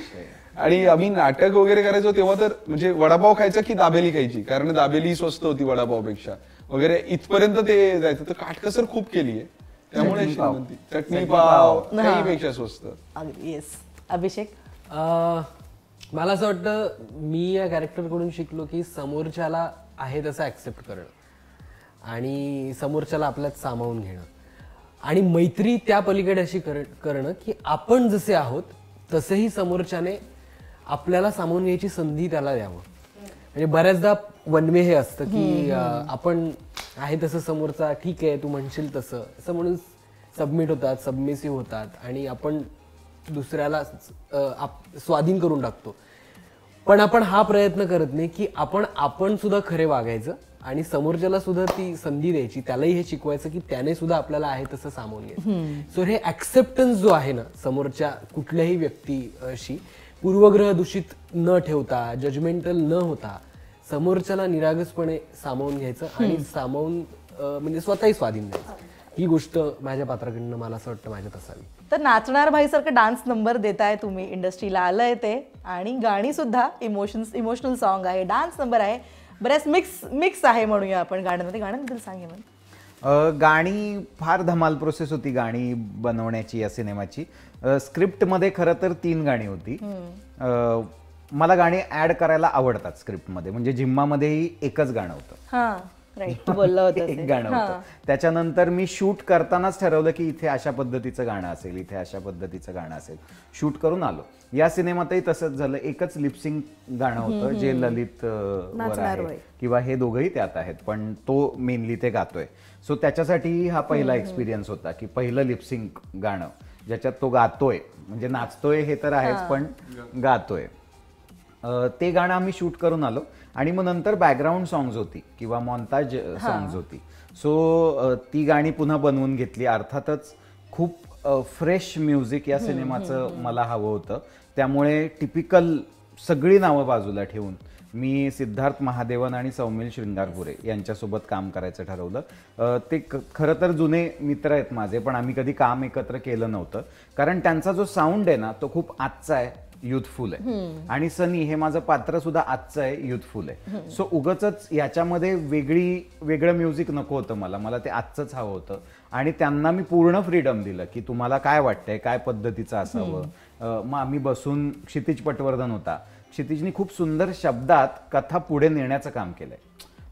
आणि आम्ही नाटक वगैरे करायचो तेव्हा तर म्हणजे वडापाव खायचा की दाबेली खायची कारण दाबेली स्वस्त होती वडापावपेक्षा वगैरे इथपर्यंत ते जायचं तर काटकसर खूप केली आहे त्यामुळे चटणी पाव पेक्षा स्वस्त येस अभिषेक मला असं वाटतं मी या कॅरेक्टरकडून शिकलो की समोरच्याला आहे तसं ॲक्सेप्ट करणं आणि समोरच्याला आपल्यात सामावून घेणं आणि मैत्री त्या पलीकडे अशी कर करणं की आपण जसे आहोत तसेही समोरच्याने आपल्याला सामावून घ्यायची संधी त्याला द्यावं म्हणजे बऱ्याचदा वनवे हे असतं की आपण आहे तसं समोरचा ठीक आहे तू म्हणशील तसं असं म्हणून सबमिट होतात सबमिसिव्ह होतात आणि आपण दुसऱ्याला स्वाधीन करून टाकतो पण आपण हा प्रयत्न करत नाही की आपण आपण सुद्धा खरे वागायचं आणि समोरच्याला सुद्धा ती संधी द्यायची त्यालाही हे शिकवायचं की त्याने सुद्धा आपल्याला आहे तसं सामावून घ्यायचं सो हे ऍक्सेप्टन्स जो आहे ना समोरच्या कुठल्याही व्यक्तीशी पूर्वग्रह दूषित न ठेवता जजमेंटल न होता समोरच्याला निरागसपणे सामावून घ्यायचं आणि सामावून म्हणजे स्वतःही स्वाधीन द्यायचं ही गोष्ट माझ्या पात्राकडनं मला असं वाटतं माझ्यात असावी तर नाचणार सारखं डान्स नंबर देताय तुम्ही इंडस्ट्रीला आलंय ते आणि सुद्धा इमोशन्स इमोशनल सॉन्ग आहे डान्स नंबर आहे बऱ्याच मिक्स मिक्स आहे म्हणूया आपण गाण्यामध्ये गाण्याबद्दल सांगे मग गाणी फार धमाल प्रोसेस होती गाणी बनवण्याची या सिनेमाची स्क्रिप्टमध्ये खरं तर तीन गाणी होती मला गाणी ऍड करायला आवडतात स्क्रिप्टमध्ये म्हणजे जिम्मामध्येही एकच गाणं होतं गाणं होतं त्याच्यानंतर मी शूट करतानाच ठरवलं की इथे अशा पद्धतीचं गाणं असेल इथे अशा पद्धतीचं गाणं असेल शूट करून आलो या सिनेमातही तसंच झालं एकच लिप्सिंग गाणं होतं जे ललित किंवा हे दोघंही त्यात आहेत पण तो मेनली ते गातोय सो त्याच्यासाठी हा पहिला एक्सपिरियन्स होता की पहिलं लिप्सिंग गाणं ज्याच्यात तो गातोय म्हणजे नाचतोय हे तर आहेच पण गातोय ते गाणं आम्ही शूट करून आलो आणि मग नंतर बॅकग्राऊंड सॉंग्स होती किंवा मॉन्ताज uh, सॉंग्स होती सो uh, ती गाणी पुन्हा बनवून घेतली अर्थातच खूप फ्रेश uh, म्युझिक या हो, सिनेमाचं हो, हो. मला हवं होतं त्यामुळे टिपिकल सगळी नावं बाजूला ठेवून मी सिद्धार्थ महादेवन आणि सौमिल शृंगारपुरे यांच्यासोबत काम करायचं ठरवलं ते खरं तर जुने मित्र आहेत माझे पण आम्ही कधी काम एकत्र केलं नव्हतं कारण त्यांचा जो साऊंड आहे ना तो खूप आजचा आहे युथफुल आहे आणि सनी हे माझं पात्र सुद्धा आजचं आहे युथफुल आहे सो उगच याच्यामध्ये वेगळी वेगळं म्युझिक नको होतं मला मला ते आजच हवं होतं आणि त्यांना मी पूर्ण फ्रीडम दिलं की तुम्हाला काय वाटतंय काय पद्धतीचं असावं मग आम्ही बसून क्षितिज पटवर्धन होता क्षितिजनी खूप सुंदर शब्दात कथा पुढे नेण्याचं काम केलंय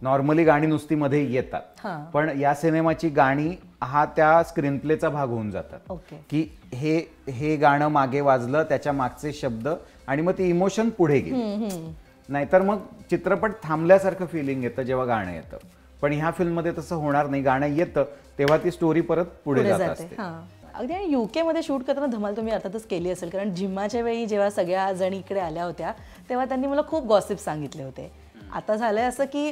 नॉर्मली गाणी नुसती मध्ये येतात पण या सिनेमाची गाणी हा त्या स्क्रीन प्लेचा भाग होऊन जातात की हे हे गाणं मागे वाजलं त्याच्या मागचे शब्द आणि मग ती इमोशन पुढे गेली नाहीतर मग चित्रपट थांबल्यासारखं फिलिंग येतं जेव्हा गाणं येतं पण ह्या फिल्म मध्ये तसं होणार नाही गाणं येतं तेव्हा ती स्टोरी परत पुढे जात असते अगदी आणि युके मध्ये शूट करताना धमाल तुम्ही अर्थातच केली असेल कारण जिम्माच्या वेळी जेव्हा सगळ्या जणी इकडे आल्या होत्या तेव्हा त्यांनी मला खूप गॉसिप सांगितले होते आता झालंय असं की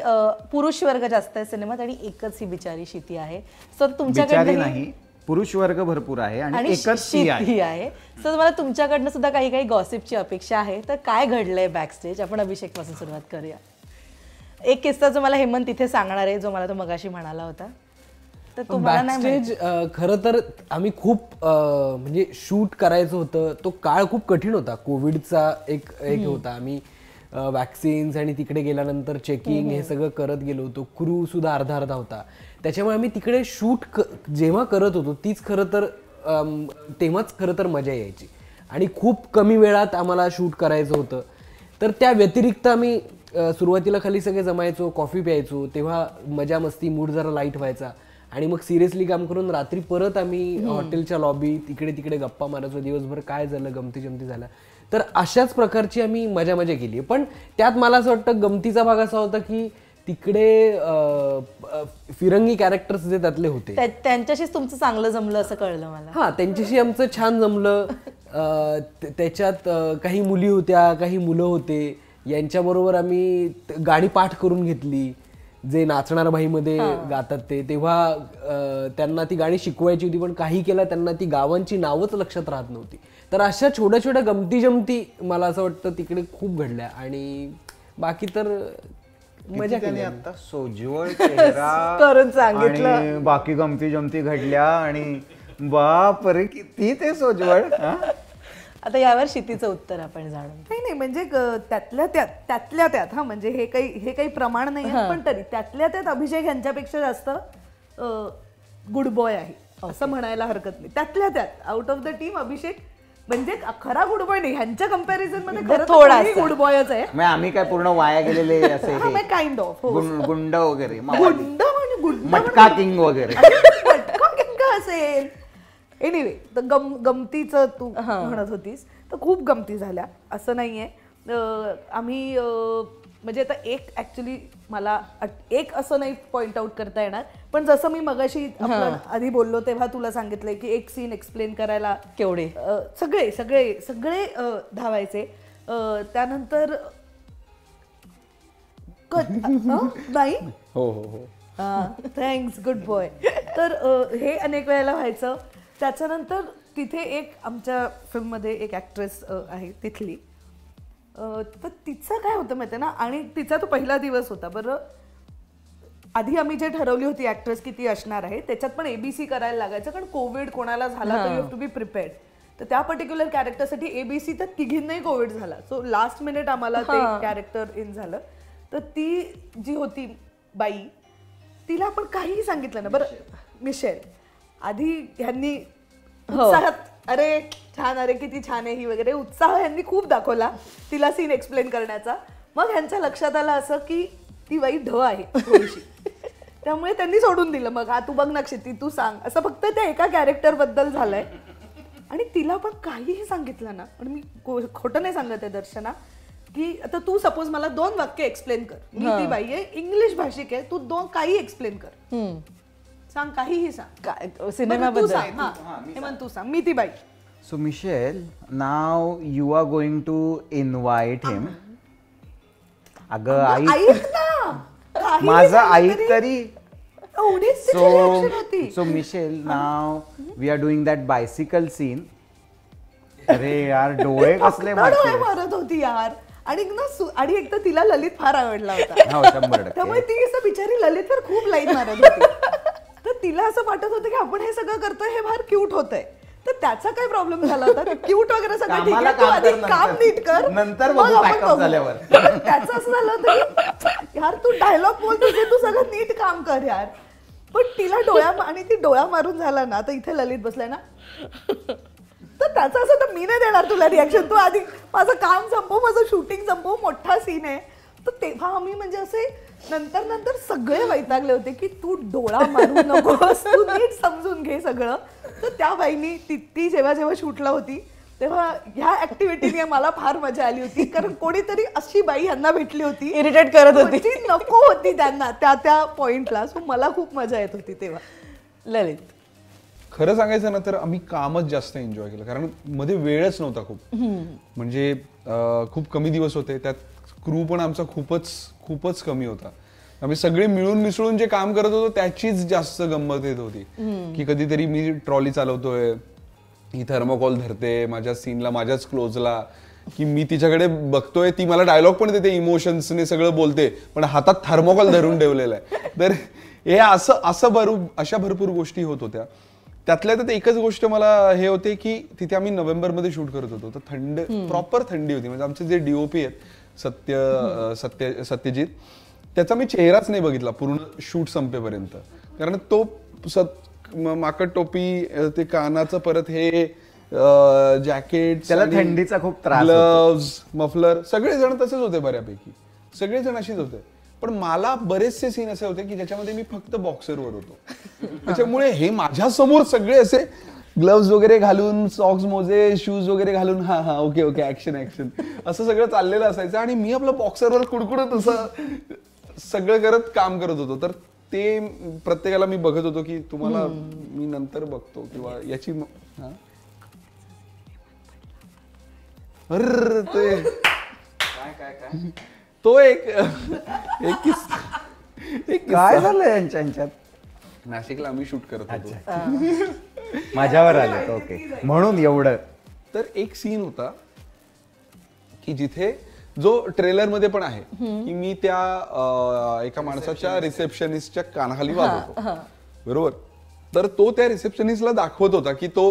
पुरुष वर्ग जास्त आहे सिनेमात आणि एकच ही बिचारी शिती आहे सर तुमच्याकडे नाही पुरुष वर्ग भरपूर आहे आणि एकच आहे सर तुम्हाला तुमच्याकडनं सुद्धा काही काही गॉसिपची अपेक्षा आहे तर काय घडलंय बॅक स्टेज आपण अभिषेक पासून सुरुवात करूया एक किस्सा जो मला हेमंत तिथे सांगणार आहे जो मला तो मगाशी म्हणाला होता तर बॅकस्टेज खरं तर आम्ही खूप म्हणजे शूट करायचं होतं तो काळ खूप कठीण होता कोविडचा एक एक होता आम्ही वॅक्सिन्स आणि तिकडे गेल्यानंतर चेकिंग हे सगळं करत गेलो होतो क्रू सुद्धा अर्धा अर्धा होता त्याच्यामुळे आम्ही तिकडे शूट जेव्हा करत होतो तीच खरं तर तेव्हाच खरं तर मजा यायची आणि खूप कमी वेळात आम्हाला शूट करायचं होतं तर त्या व्यतिरिक्त आम्ही सुरुवातीला खाली सगळे जमायचो कॉफी प्यायचो तेव्हा मजा मस्ती मूड जरा लाईट व्हायचा आणि मग सिरियसली काम करून रात्री परत आम्ही हॉटेलच्या लॉबी तिकडे तिकडे गप्पा मारायचो दिवसभर काय झालं गमती जमती झाल्या तर अशाच प्रकारची आम्ही मजा मजा केली पण त्यात मला असं वाटतं गमतीचा भाग असा होता की तिकडे फिरंगी कॅरेक्टर्स जे त्यातले होते त्यांच्याशीच तुमचं चांगलं जमलं असं कळलं मला हा त्यांच्याशी आमचं छान जमलं त्याच्यात काही मुली होत्या काही मुलं होते यांच्याबरोबर आम्ही गाणी पाठ करून घेतली जे नाचणार बाईमध्ये गातात ते तेव्हा त्यांना ती गाणी शिकवायची होती पण काही केला त्यांना ती गावांची नावच लक्षात राहत नव्हती तर अशा छोट्या छोट्या गमती जमती मला असं वाटतं तिकडे खूप घडल्या आणि बाकी तर मजा केली आता सोज्वळ करून सांगितलं बाकी गमती जमती घडल्या आणि बाप रे किती ते सोज्वळ आता यावर शेतीचं उत्तर आपण जाणून नाही नाही म्हणजे त्यातल्या त्यात त्यातल्या त्यात हा म्हणजे हे काही हे काही प्रमाण नाही पण तरी त्यातल्या त्यात अभिषेक यांच्यापेक्षा जास्त गुड बॉय आहे असं म्हणायला हरकत नाही त्यातल्या त्यात out of the team Abhishek म्हणजे खरा गुड बॉय नाही ह्यांच्या कम्पॅरिझन मध्ये थोडा गुड बॉयच आहे आम्ही काय पूर्ण वाया गेलेले असे काइंड ऑफ हो. गुंड वगैरे गुंड म्हणजे गुंड म्हणजे मटका किंग वगैरे मटका किंग असेल एनिवे तर गम गमतीचं तू म्हणत होतीस तर खूप गमती झाल्या असं नाहीये आम्ही म्हणजे आता एक ॲक्च्युली मला एक असं नाही पॉइंट आउट करता येणार पण जसं मी मगाशी आपण आधी बोललो तेव्हा तुला सांगितलंय की एक सीन एक्सप्लेन करायला केवढे सगळे सगळे सगळे धावायचे त्यानंतर नाही हो हो हो थँक्स गुड बॉय तर हे अनेक वेळेला व्हायचं त्याच्यानंतर तिथे एक आमच्या फिल्ममध्ये एक ॲक्ट्रेस आहे तिथली तर तिचं काय होतं माहिती ना आणि तिचा तो पहिला दिवस होता बरं आधी आम्ही जे ठरवली होती ऍक्ट्रेस किती असणार आहे त्याच्यात पण एबीसी करायला लागायचं कारण कोविड कोणाला झाला तर यू टू बी प्रिपेअर्ड तर त्या पर्टिक्युलर कॅरेक्टरसाठी एबीसी तर तिघींनाही कोविड झाला सो लास्ट मिनिट आम्हाला ते कॅरेक्टर इन झालं तर ती जी होती बाई तिला आपण काहीही सांगितलं ना बरं मिशेल आधी ह्यांनी हो. अरे छान अरे किती छान आहे ही वगैरे उत्साह यांनी खूप दाखवला तिला सीन एक्सप्लेन करण्याचा मग ह्यांच्या लक्षात आलं असं की ती बाई ढ आहे थोडीशी त्यामुळे त्यांनी सोडून दिलं मग हा तू बघ ना क्षिती तू सांग असं फक्त त्या एका कॅरेक्टर बद्दल झालंय आणि तिला पण काहीही सांगितलं ना पण मी खोटं नाही सांगत आहे दर्शना की आता तू सपोज मला दोन वाक्य एक्सप्लेन कर ती बाई आहे इंग्लिश भाषिक आहे तू दोन काही एक्सप्लेन कर सांग काहीही सांग सिनेमा तू सांग मी ती बाई सो मिशेल नाव you are going to invite him अगं आई माझं आई तरी सो सो मिशेल नाव we are doing that bicycle scene अरे यार डोळे कसले मारत होती यार आणि ना आणि एक तर तिला ललित फार आवडला होता हो, त्यामुळे ती असं बिचारी ललितवर खूप लाईट मारत होती तर तिला असं वाटत होतं की आपण हे सगळं करतोय हे फार क्यूट होतंय तर त्याचा काय प्रॉब्लेम झाला होता क्यूट वगैरे सगळं ठीक आहे काम नीट कर नंतर मग आपण झाल्यावर. झालं होतं यार तू डायलॉग बोलतो तू सगळं नीट काम कर यार पण तिला डोळ्या आणि ती डोळा मारून झाला ना तर इथे ललित बसलाय ना तर त्याचं असं तर मी नाही देणार तुला रिॲक्शन तू आधी माझं काम संपव माझं शूटिंग संपव मोठा सीन आहे तर तेव्हा आम्ही म्हणजे असे नंतर नंतर सगळे वैतागले होते की तू डोळा मारू नकोस तू नीट समजून घे सगळं तर त्या बाईंनी ती ती जेव्हा जेव्हा शूटला होती तेव्हा ह्या ऍक्टिव्हिटीने मला फार मजा आली होती कारण कोणीतरी अशी बाई यांना भेटली होती इरिटेट करत होती ती म्हणजे नको होती त्यांना त्या त्या पॉइंटला सो मला खूप मजा येत होती तेव्हा ललित खरं सांगायचं ना तर आम्ही कामच जास्त एन्जॉय केलं कारण मध्ये वेळच नव्हता खूप म्हणजे खूप कमी दिवस होते त्यात क्रू पण आमचा खूपच खूपच कमी होता आम्ही सगळे मिळून मिसळून जे काम करत होतो त्याचीच जास्त गंमत येत होती की कधीतरी मी ट्रॉली चालवतोय ही थर्मोकॉल धरते माझ्या सीनला माझ्याच क्लोजला की मी तिच्याकडे बघतोय ती मला डायलॉग पण देते इमोशन्सने सगळं बोलते पण हातात थर्मोकॉल धरून ठेवलेलं आहे तर हे असं असं भरू अशा भरपूर गोष्टी होत होत्या त्यातल्या त्यात एकच गोष्ट मला हे होते की तिथे आम्ही नोव्हेंबरमध्ये शूट करत होतो तर थंड प्रॉपर थंडी होती म्हणजे आमचे जे डीओपी आहेत सत्य सत्य सत्यजित त्याचा मी चेहराच नाही बघितला पूर्ण शूट संपेपर्यंत कारण तो सत माकड टोपी ते कानाचं परत हे जॅकेट त्याला थंडीचा खूप त्रास ग्लव्स मफलर सगळेजण तसेच होते बऱ्यापैकी सगळेजण अशीच होते पण मला बरेचसे सीन असे होते की ज्याच्यामध्ये मी फक्त बॉक्सरवर होतो त्याच्यामुळे हे माझ्या समोर सगळे असे ग्लव्स वगैरे घालून सॉक्स मोजे शूज वगैरे घालून हा हा ओके ओके ऍक्शन ऍक्शन असं सगळं चाललेलं असायचं आणि मी आपलं बॉक्सरवर कुडकुडत असं सगळं करत काम करत होतो तर ते प्रत्येकाला मी बघत होतो की तुम्हाला मी नंतर बघतो किंवा याची तो एक काय झालं यांच्या यांच्यात नाशिकला आम्ही शूट करत होतो माझ्यावर आले ओके म्हणून एवढं तर एक सीन होता की जिथे जो ट्रेलर मध्ये पण आहे की मी त्या एका माणसाच्या रिसेप्शनिस्टच्या कानाखाली वाजवतो बरोबर तर तो त्या रिसेप्शनिस्टला दाखवत होता की तो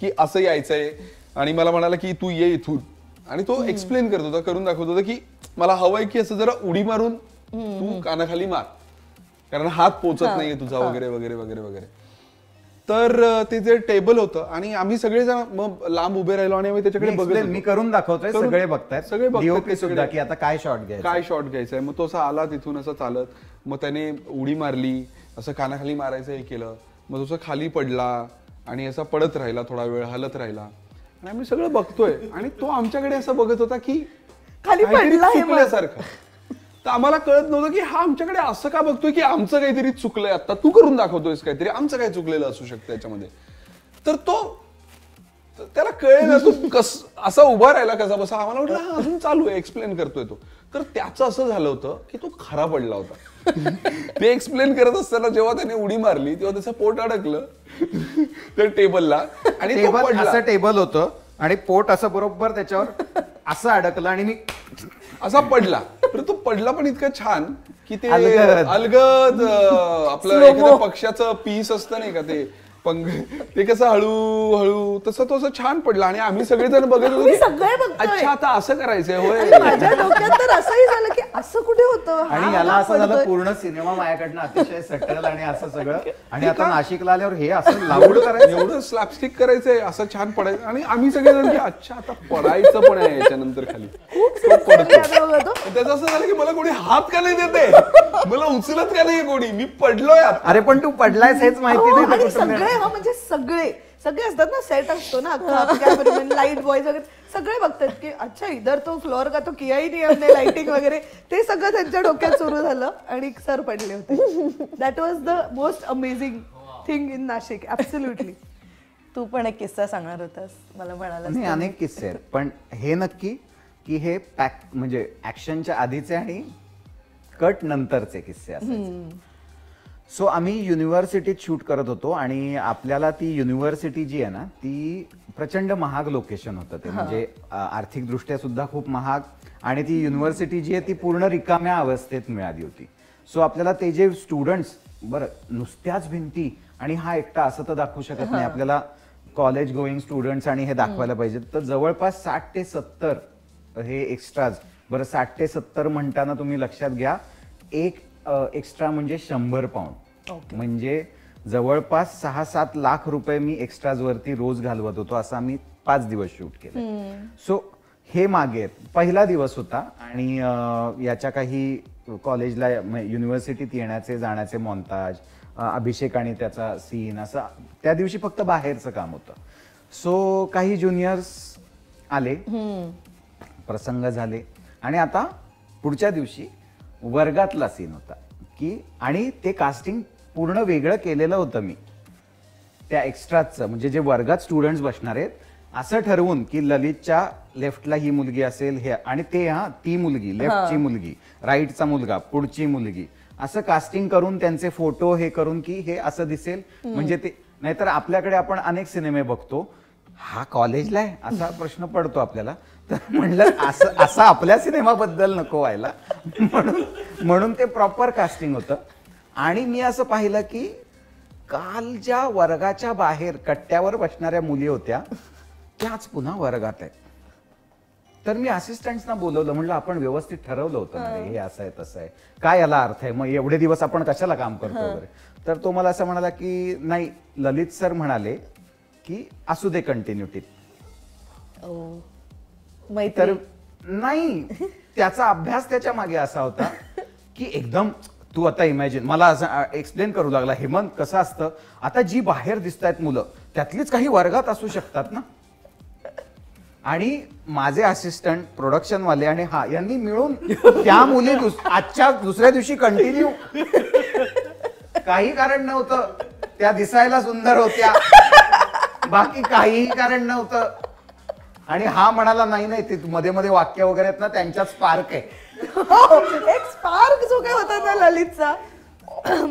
की असं यायचंय आणि मला म्हणाला की तू ये इथून आणि तो एक्सप्लेन करत होता करून दाखवत होता की मला हवंय की असं जरा उडी मारून तू कानाखाली मार कारण हात पोचत नाहीये तुझा वगैरे वगैरे वगैरे वगैरे तर ते जे टेबल होतं आणि आम्ही सगळेजण मग लांब उभे राहिलो आणि आम्ही त्याच्याकडे बघितलं मी करून दाखवतोय सगळे बघताय सगळे बघताय की आता काय शॉट घ्यायचं काय शॉट घ्यायचंय मग तो असा आला तिथून असं चालत मग त्याने उडी मारली असं कानाखाली मारायचं हे केलं मग तसं खाली पडला आणि असा पडत राहिला थोडा वेळ हलत राहिला आणि आम्ही सगळं बघतोय आणि तो आमच्याकडे असं बघत होता की खाली पडला तर आम्हाला कळत नव्हतं की हा आमच्याकडे असं का बघतोय की आमचं काहीतरी चुकलंय आता तू करून दाखवतोयस काहीतरी आमचं काही चुकलेलं असू शकतं त्याच्यामध्ये तर तो त्याला कळेल तू कस असा उभा राहिला कसा बसा आम्हाला वाटलं हा अजून चालू आहे एक्सप्लेन करतोय तो तर त्याचं असं झालं होतं की तो खरा पडला होता ते एक्सप्लेन करत असताना जेव्हा त्याने उडी मारली तेव्हा त्याचं पोट अडकलं त्या टेबलला आणि टेबल होत टेबल होतं आणि पोट असं बरोबर त्याच्यावर असं अडकलं आणि मी असा पडला परंतु तो पडला पण इतका छान की ते अलगद आपलं पक्षाचं पीस असतं नाही का ते पंग ते कसं हळू हळू तसं तो असं छान पडला आणि आम्ही सगळेजण बघत होतो अच्छा आता असं करायचंय होय माझ्या डोक्यात तर असंही झालं की असं कुठे होतं आणि याला असं झालं पूर्ण सिनेमा माझ्याकडनं अतिशय सटल आणि असं सगळं आणि आता नाशिकला आल्यावर हे असं लाऊड करायचं एवढं स्लॅपस्टिक करायचंय असं छान पडायचं आणि आम्ही सगळेजण की अच्छा आता पडायचं पण आहे याच्यानंतर खाली त्याचं असं झालं की मला कोणी हात का नाही देते मला उचलत का नाही कोणी मी पडलोय यात अरे पण तू पडलायस हेच माहिती नाही हो, सगळे हा म्हणजे सगळे सगळे असतात ना सेट असतो ना लाईट बॉयज म्हणजे वगैरे सगळे बघतात की अच्छा इधर तो फ्लोअर का तो ही नाही हमने म्हणजे वगैरे ते सगळं त्यांच्या डोक्यात सुरू झालं आणि सर पडले होते that was the most amazing thing in Nashik absolutely तू पण एक किस्सा सांगणार होतास मला म्हणाला अनेक किस्से आहेत पण हे नक्की की हे पॅक म्हणजे ऍक्शनच्या आधीचे आणि कट नंतरचे किस्से असतात सो आम्ही युनिव्हर्सिटीत शूट करत होतो आणि आपल्याला ती युनिव्हर्सिटी जी आहे ना ती प्रचंड महाग लोकेशन होतं ते म्हणजे आर्थिकदृष्ट्या सुद्धा खूप महाग आणि ती युनिव्हर्सिटी जी आहे ती पूर्ण रिकाम्या अवस्थेत मिळाली होती सो आपल्याला ते जे स्टुडंट्स बरं नुसत्याच भिंती आणि हा एकटा असं तर दाखवू शकत नाही आपल्याला कॉलेज गोईंग स्टुडंट्स आणि हे दाखवायला पाहिजे तर जवळपास साठ ते सत्तर हे एक्स्ट्राज बरं साठ ते सत्तर म्हणताना तुम्ही लक्षात घ्या एक एक्स्ट्रा म्हणजे शंभर पाऊंड म्हणजे जवळपास सहा सात लाख रुपये मी एक्स्ट्रा वरती रोज घालवत होतो असा मी पाच दिवस शूट केलं सो हे मागे पहिला दिवस होता आणि याच्या काही कॉलेजला युनिव्हर्सिटीत येण्याचे जाण्याचे मोंताज अभिषेक आणि त्याचा सीन असं त्या दिवशी फक्त बाहेरचं काम होतं सो काही ज्युनियर्स आले प्रसंग झाले आणि आता पुढच्या दिवशी वर्गातला सीन होता की आणि ते कास्टिंग पूर्ण वेगळं केलेलं होतं मी त्या एक्स्ट्राचं म्हणजे जे वर्गात स्टुडंट्स बसणार आहेत असं ठरवून की ललितच्या लेफ्टला ही मुलगी असेल हे आणि ते हा ती मुलगी लेफ्टची मुलगी राईटचा मुलगा पुढची मुलगी असं कास्टिंग करून त्यांचे फोटो हे करून की हे असं दिसेल म्हणजे ते नाहीतर आपल्याकडे आपण अनेक सिनेमे बघतो हा कॉलेजला आहे असा प्रश्न पडतो आपल्याला तर म्हणलं असं असं आपल्या सिनेमाबद्दल नको व्हायला म्हणून म्हणून ते प्रॉपर कास्टिंग होतं आणि मी असं पाहिलं की काल ज्या वर्गाच्या बाहेर कट्ट्यावर बसणाऱ्या मुली होत्या त्याच पुन्हा वर्गात आहेत तर मी असिस्टंट्सना बोलवलं म्हणलं आपण व्यवस्थित ठरवलं होतं हे असं आहे तसं आहे काय याला अर्थ आहे मग एवढे दिवस आपण कशाला काम करतो वगैरे तर तो मला असं म्हणाला की नाही ललित सर म्हणाले की असू दे कंटिन्युटीत तर नाही त्याचा अभ्यास त्याच्या मागे असा होता की एकदम तू आता इमॅजिन मला असं एक्सप्लेन करू लागला हेमंत कसं असतं आता जी बाहेर दिसत आहेत मुलं त्यातलीच काही वर्गात असू शकतात ना आणि माझे असिस्टंट प्रोडक्शन वाले आणि हा यांनी मिळून त्या मुली आजच्या दुसऱ्या दिवशी कंटिन्यू काही कारण नव्हतं त्या दिसायला सुंदर होत्या बाकी काहीही कारण नव्हतं आणि हा म्हणाला नाही नाही ते मध्ये मध्ये वाक्य वगैरे आहेत ना त्यांच्यात स्पार्क आहे हो, एक स्पार्क जो काय होता ना ललितचा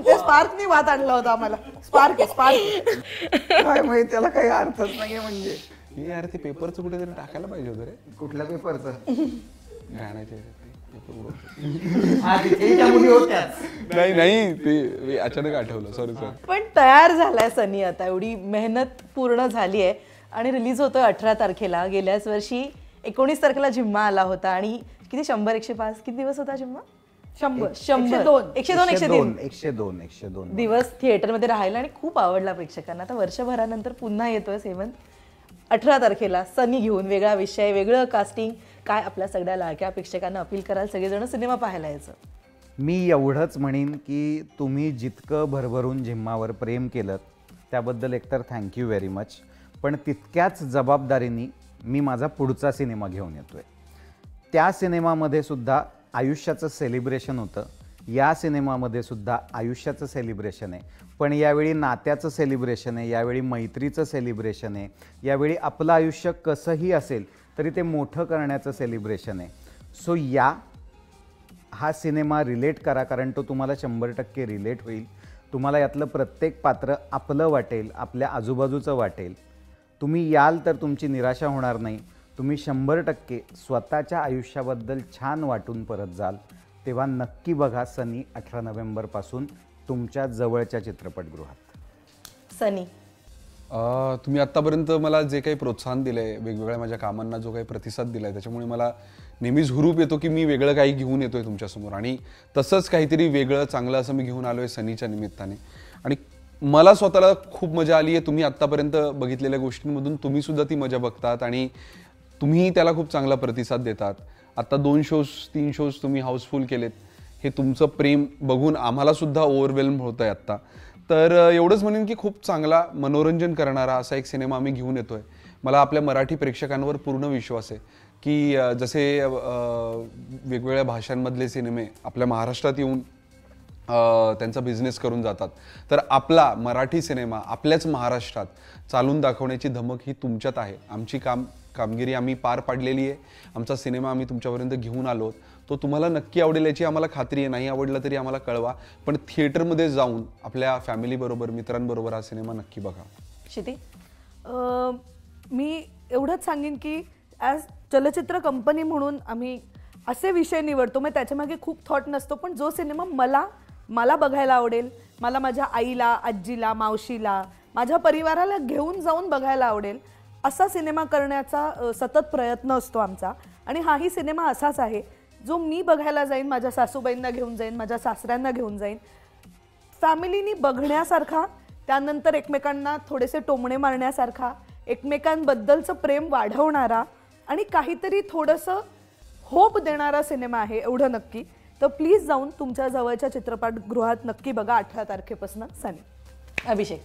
ते स्पार्कनी वाद आणला होता आम्हाला स्पार्क आहे स्पार्क काय माहिती त्याला काही अर्थच नाहीये म्हणजे हे यार ते पेपरचं कुठेतरी टाकायला पाहिजे होतं रे कुठल्या पेपरचं गाण्याच्या हा नाही नाही ते अचानक आठवलं सॉरी सॉरी पण तयार झालाय सनी आता एवढी मेहनत पूर्ण झाली आहे आणि रिलीज होतो अठरा तारखेला गेल्याच वर्षी एकोणीस तारखेला जिम्मा आला होता आणि किती शंभर एकशे पाच किती दिवस होता जिम्मा शंभर शंभर दोन एकशे दोन एकशे दोन एकशे दोन एकशे दोन दिवस थिएटरमध्ये राहिला आणि खूप आवडला प्रेक्षकांना आता वर्षभरानंतर पुन्हा येतोय सेवन अठरा तारखेला सनी घेऊन वेगळा विषय वेगळं कास्टिंग काय आपल्या सगळ्या लाडक्या प्रेक्षकांना अपील कराल सगळेजण सिनेमा पाहायला यायचं मी एवढंच म्हणेन की तुम्ही जितकं भरभरून जिम्मावर प्रेम केलं त्याबद्दल एकतर थँक्यू व्हेरी मच पण तितक्याच जबाबदारीने मी माझा पुढचा सिनेमा घेऊन येतो आहे त्या सिनेमामध्ये सुद्धा आयुष्याचं सेलिब्रेशन होतं या सिनेमामध्ये सुद्धा आयुष्याचं सेलिब्रेशन आहे पण यावेळी नात्याचं सेलिब्रेशन आहे यावेळी मैत्रीचं सेलिब्रेशन आहे यावेळी आपलं आयुष्य कसंही असेल तरी ते मोठं करण्याचं सेलिब्रेशन आहे सो या हा सिनेमा रिलेट करा कारण तो तुम्हाला शंभर टक्के रिलेट होईल तुम्हाला यातलं प्रत्येक पात्र आपलं वाटेल आपल्या आजूबाजूचं वाटेल तुम्ही याल तर तुमची निराशा होणार नाही तुम्ही शंभर टक्के स्वतःच्या आयुष्याबद्दल छान वाटून परत जाल तेव्हा नक्की बघा सनी अठरा नोव्हेंबरपासून तुमच्या जवळच्या चित्रपटगृहात सनी तुम्ही आत्तापर्यंत मला जे काही प्रोत्साहन दिलं आहे वेगवेगळ्या माझ्या कामांना जो काही प्रतिसाद दिला आहे त्याच्यामुळे मला नेहमीच हुरूप येतो की मी वेगळं काही घेऊन येतो आहे तुमच्यासमोर आणि तसंच काहीतरी वेगळं चांगलं असं मी घेऊन आलो आहे सनीच्या निमित्ताने आणि मला स्वतःला खूप मजा आली आहे तुम्ही आत्तापर्यंत बघितलेल्या गोष्टींमधून तुम्ही सुद्धा ती मजा बघतात आणि तुम्ही त्याला खूप चांगला प्रतिसाद देतात आत्ता दोन शोज तीन शोज तुम्ही हाऊसफुल केलेत हे तुमचं प्रेम बघून आम्हालासुद्धा ओव्हरवेल्म होत आहे आत्ता तर एवढंच म्हणेन की खूप चांगला मनोरंजन करणारा असा एक सिनेमा आम्ही घेऊन येतो आहे मला आपल्या मराठी प्रेक्षकांवर पूर्ण विश्वास आहे की जसे वेगवेगळ्या भाषांमधले सिनेमे आपल्या महाराष्ट्रात येऊन त्यांचा बिझनेस करून जातात तर आपला मराठी सिनेमा आपल्याच महाराष्ट्रात चालून दाखवण्याची धमक ही तुमच्यात आहे आमची काम कामगिरी आम्ही पार पाडलेली आहे आमचा सिनेमा आम्ही तुमच्यापर्यंत घेऊन आलो तो तुम्हाला नक्की आवडेल याची आम्हाला खात्री आहे नाही आवडला तरी आम्हाला कळवा पण थिएटरमध्ये जाऊन आपल्या फॅमिलीबरोबर मित्रांबरोबर हा सिनेमा नक्की बघा शिती मी एवढंच सांगेन की ॲज चलचित्र कंपनी म्हणून आम्ही असे विषय निवडतो मग त्याच्यामागे खूप थॉट नसतो पण जो सिनेमा मला मला बघायला आवडेल मला माझ्या आईला आजीला मावशीला माझ्या परिवाराला घेऊन जाऊन बघायला आवडेल असा सिनेमा करण्याचा सतत प्रयत्न असतो आमचा आणि हाही सिनेमा असाच आहे जो मी बघायला जाईन माझ्या सासूबाईंना घेऊन जाईन माझ्या सासऱ्यांना घेऊन जाईन फॅमिलीनी बघण्यासारखा त्यानंतर एकमेकांना थोडेसे टोमणे मारण्यासारखा एकमेकांबद्दलचं प्रेम वाढवणारा आणि काहीतरी थोडंसं होप देणारा सिनेमा आहे एवढं नक्की तर प्लीज जाऊन तुमच्या जवळच्या चित्रपटगृहात नक्की बघा अठरा तारखेपासून सनी अभिषेक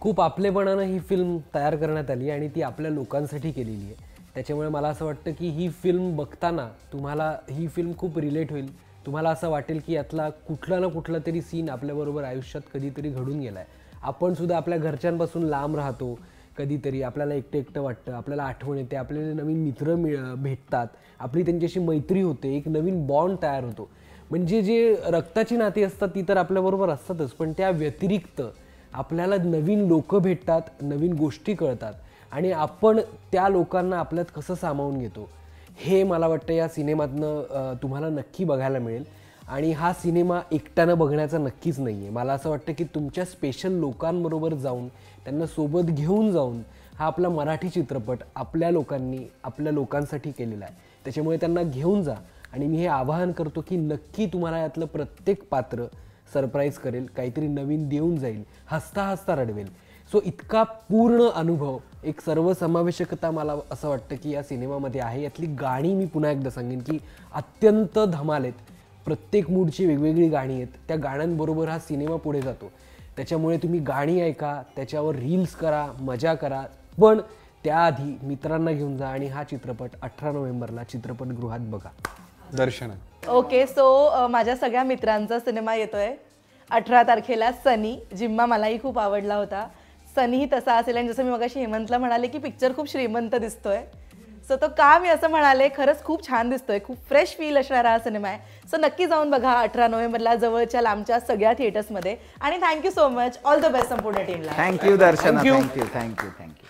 खूप आपलेपणानं ही फिल्म तयार करण्यात आली आणि ती आपल्या लोकांसाठी केलेली आहे त्याच्यामुळे मला असं वाटतं की ही फिल्म बघताना तुम्हाला ही फिल्म खूप रिलेट होईल तुम्हाला असं वाटेल की यातला कुठला ना कुठला तरी सीन आपल्याबरोबर आयुष्यात कधीतरी घडून गेला आहे आपण सुद्धा आपल्या घरच्यांपासून लांब राहतो कधीतरी आपल्याला एकटं एकटं वाटतं आपल्याला आठवण येते आपल्याला नवीन मित्र मिळ भेटतात आपली त्यांच्याशी मैत्री होते एक नवीन बॉन्ड तयार होतो म्हणजे जे रक्ताची नाती असतात ती तर आपल्याबरोबर असतातच पण त्या व्यतिरिक्त आपल्याला नवीन लोक भेटतात नवीन गोष्टी कळतात आणि आपण त्या लोकांना आपल्यात कसं सामावून घेतो हे मला वाटतं या सिनेमातनं तुम्हाला नक्की बघायला मिळेल आणि हा सिनेमा एकट्यानं बघण्याचा नक्कीच नाही आहे मला असं वाटतं की तुमच्या स्पेशल लोकांबरोबर जाऊन त्यांना सोबत घेऊन जाऊन हा आपला मराठी चित्रपट आपल्या लोकांनी आपल्या लोकांसाठी केलेला आहे त्याच्यामुळे त्यांना घेऊन जा आणि मी हे आवाहन करतो की नक्की तुम्हाला यातलं प्रत्येक पात्र सरप्राईज करेल काहीतरी नवीन देऊन जाईल हसता हसता रडवेल सो इतका पूर्ण अनुभव एक सर्वसमावेशकता मला असं वाटतं की या सिनेमामध्ये आहे यातली गाणी मी पुन्हा एकदा सांगेन की अत्यंत धमाल आहेत प्रत्येक मूडची वेगवेगळी गाणी आहेत त्या गाण्यांबरोबर हा सिनेमा पुढे जातो त्याच्यामुळे तुम्ही गाणी ऐका त्याच्यावर रील्स करा मजा करा पण त्याआधी मित्रांना घेऊन जा आणि हा चित्रपट अठरा नोव्हेंबरला चित्रपट गृहात बघा दर्शन ओके सो माझ्या सगळ्या मित्रांचा सिनेमा येतोय अठरा तारखेला सनी जिम्मा मलाही खूप आवडला होता सनीही तसा असेल आणि जसं मी मगाशी हेमंतला म्हणाले की पिक्चर खूप श्रीमंत दिसतोय सो तो का मी असं म्हणाले खरंच खूप छान दिसतोय खूप फ्रेश फील असणारा हा सिनेमा आहे सो नक्की जाऊन बघा अठरा नोव्हेंबरला जवळच्या लांबच्या सगळ्या थिएटर्समध्ये आणि thank you so much all the best संपूर्ण टीमला thank you Darshan thank you thank you thank you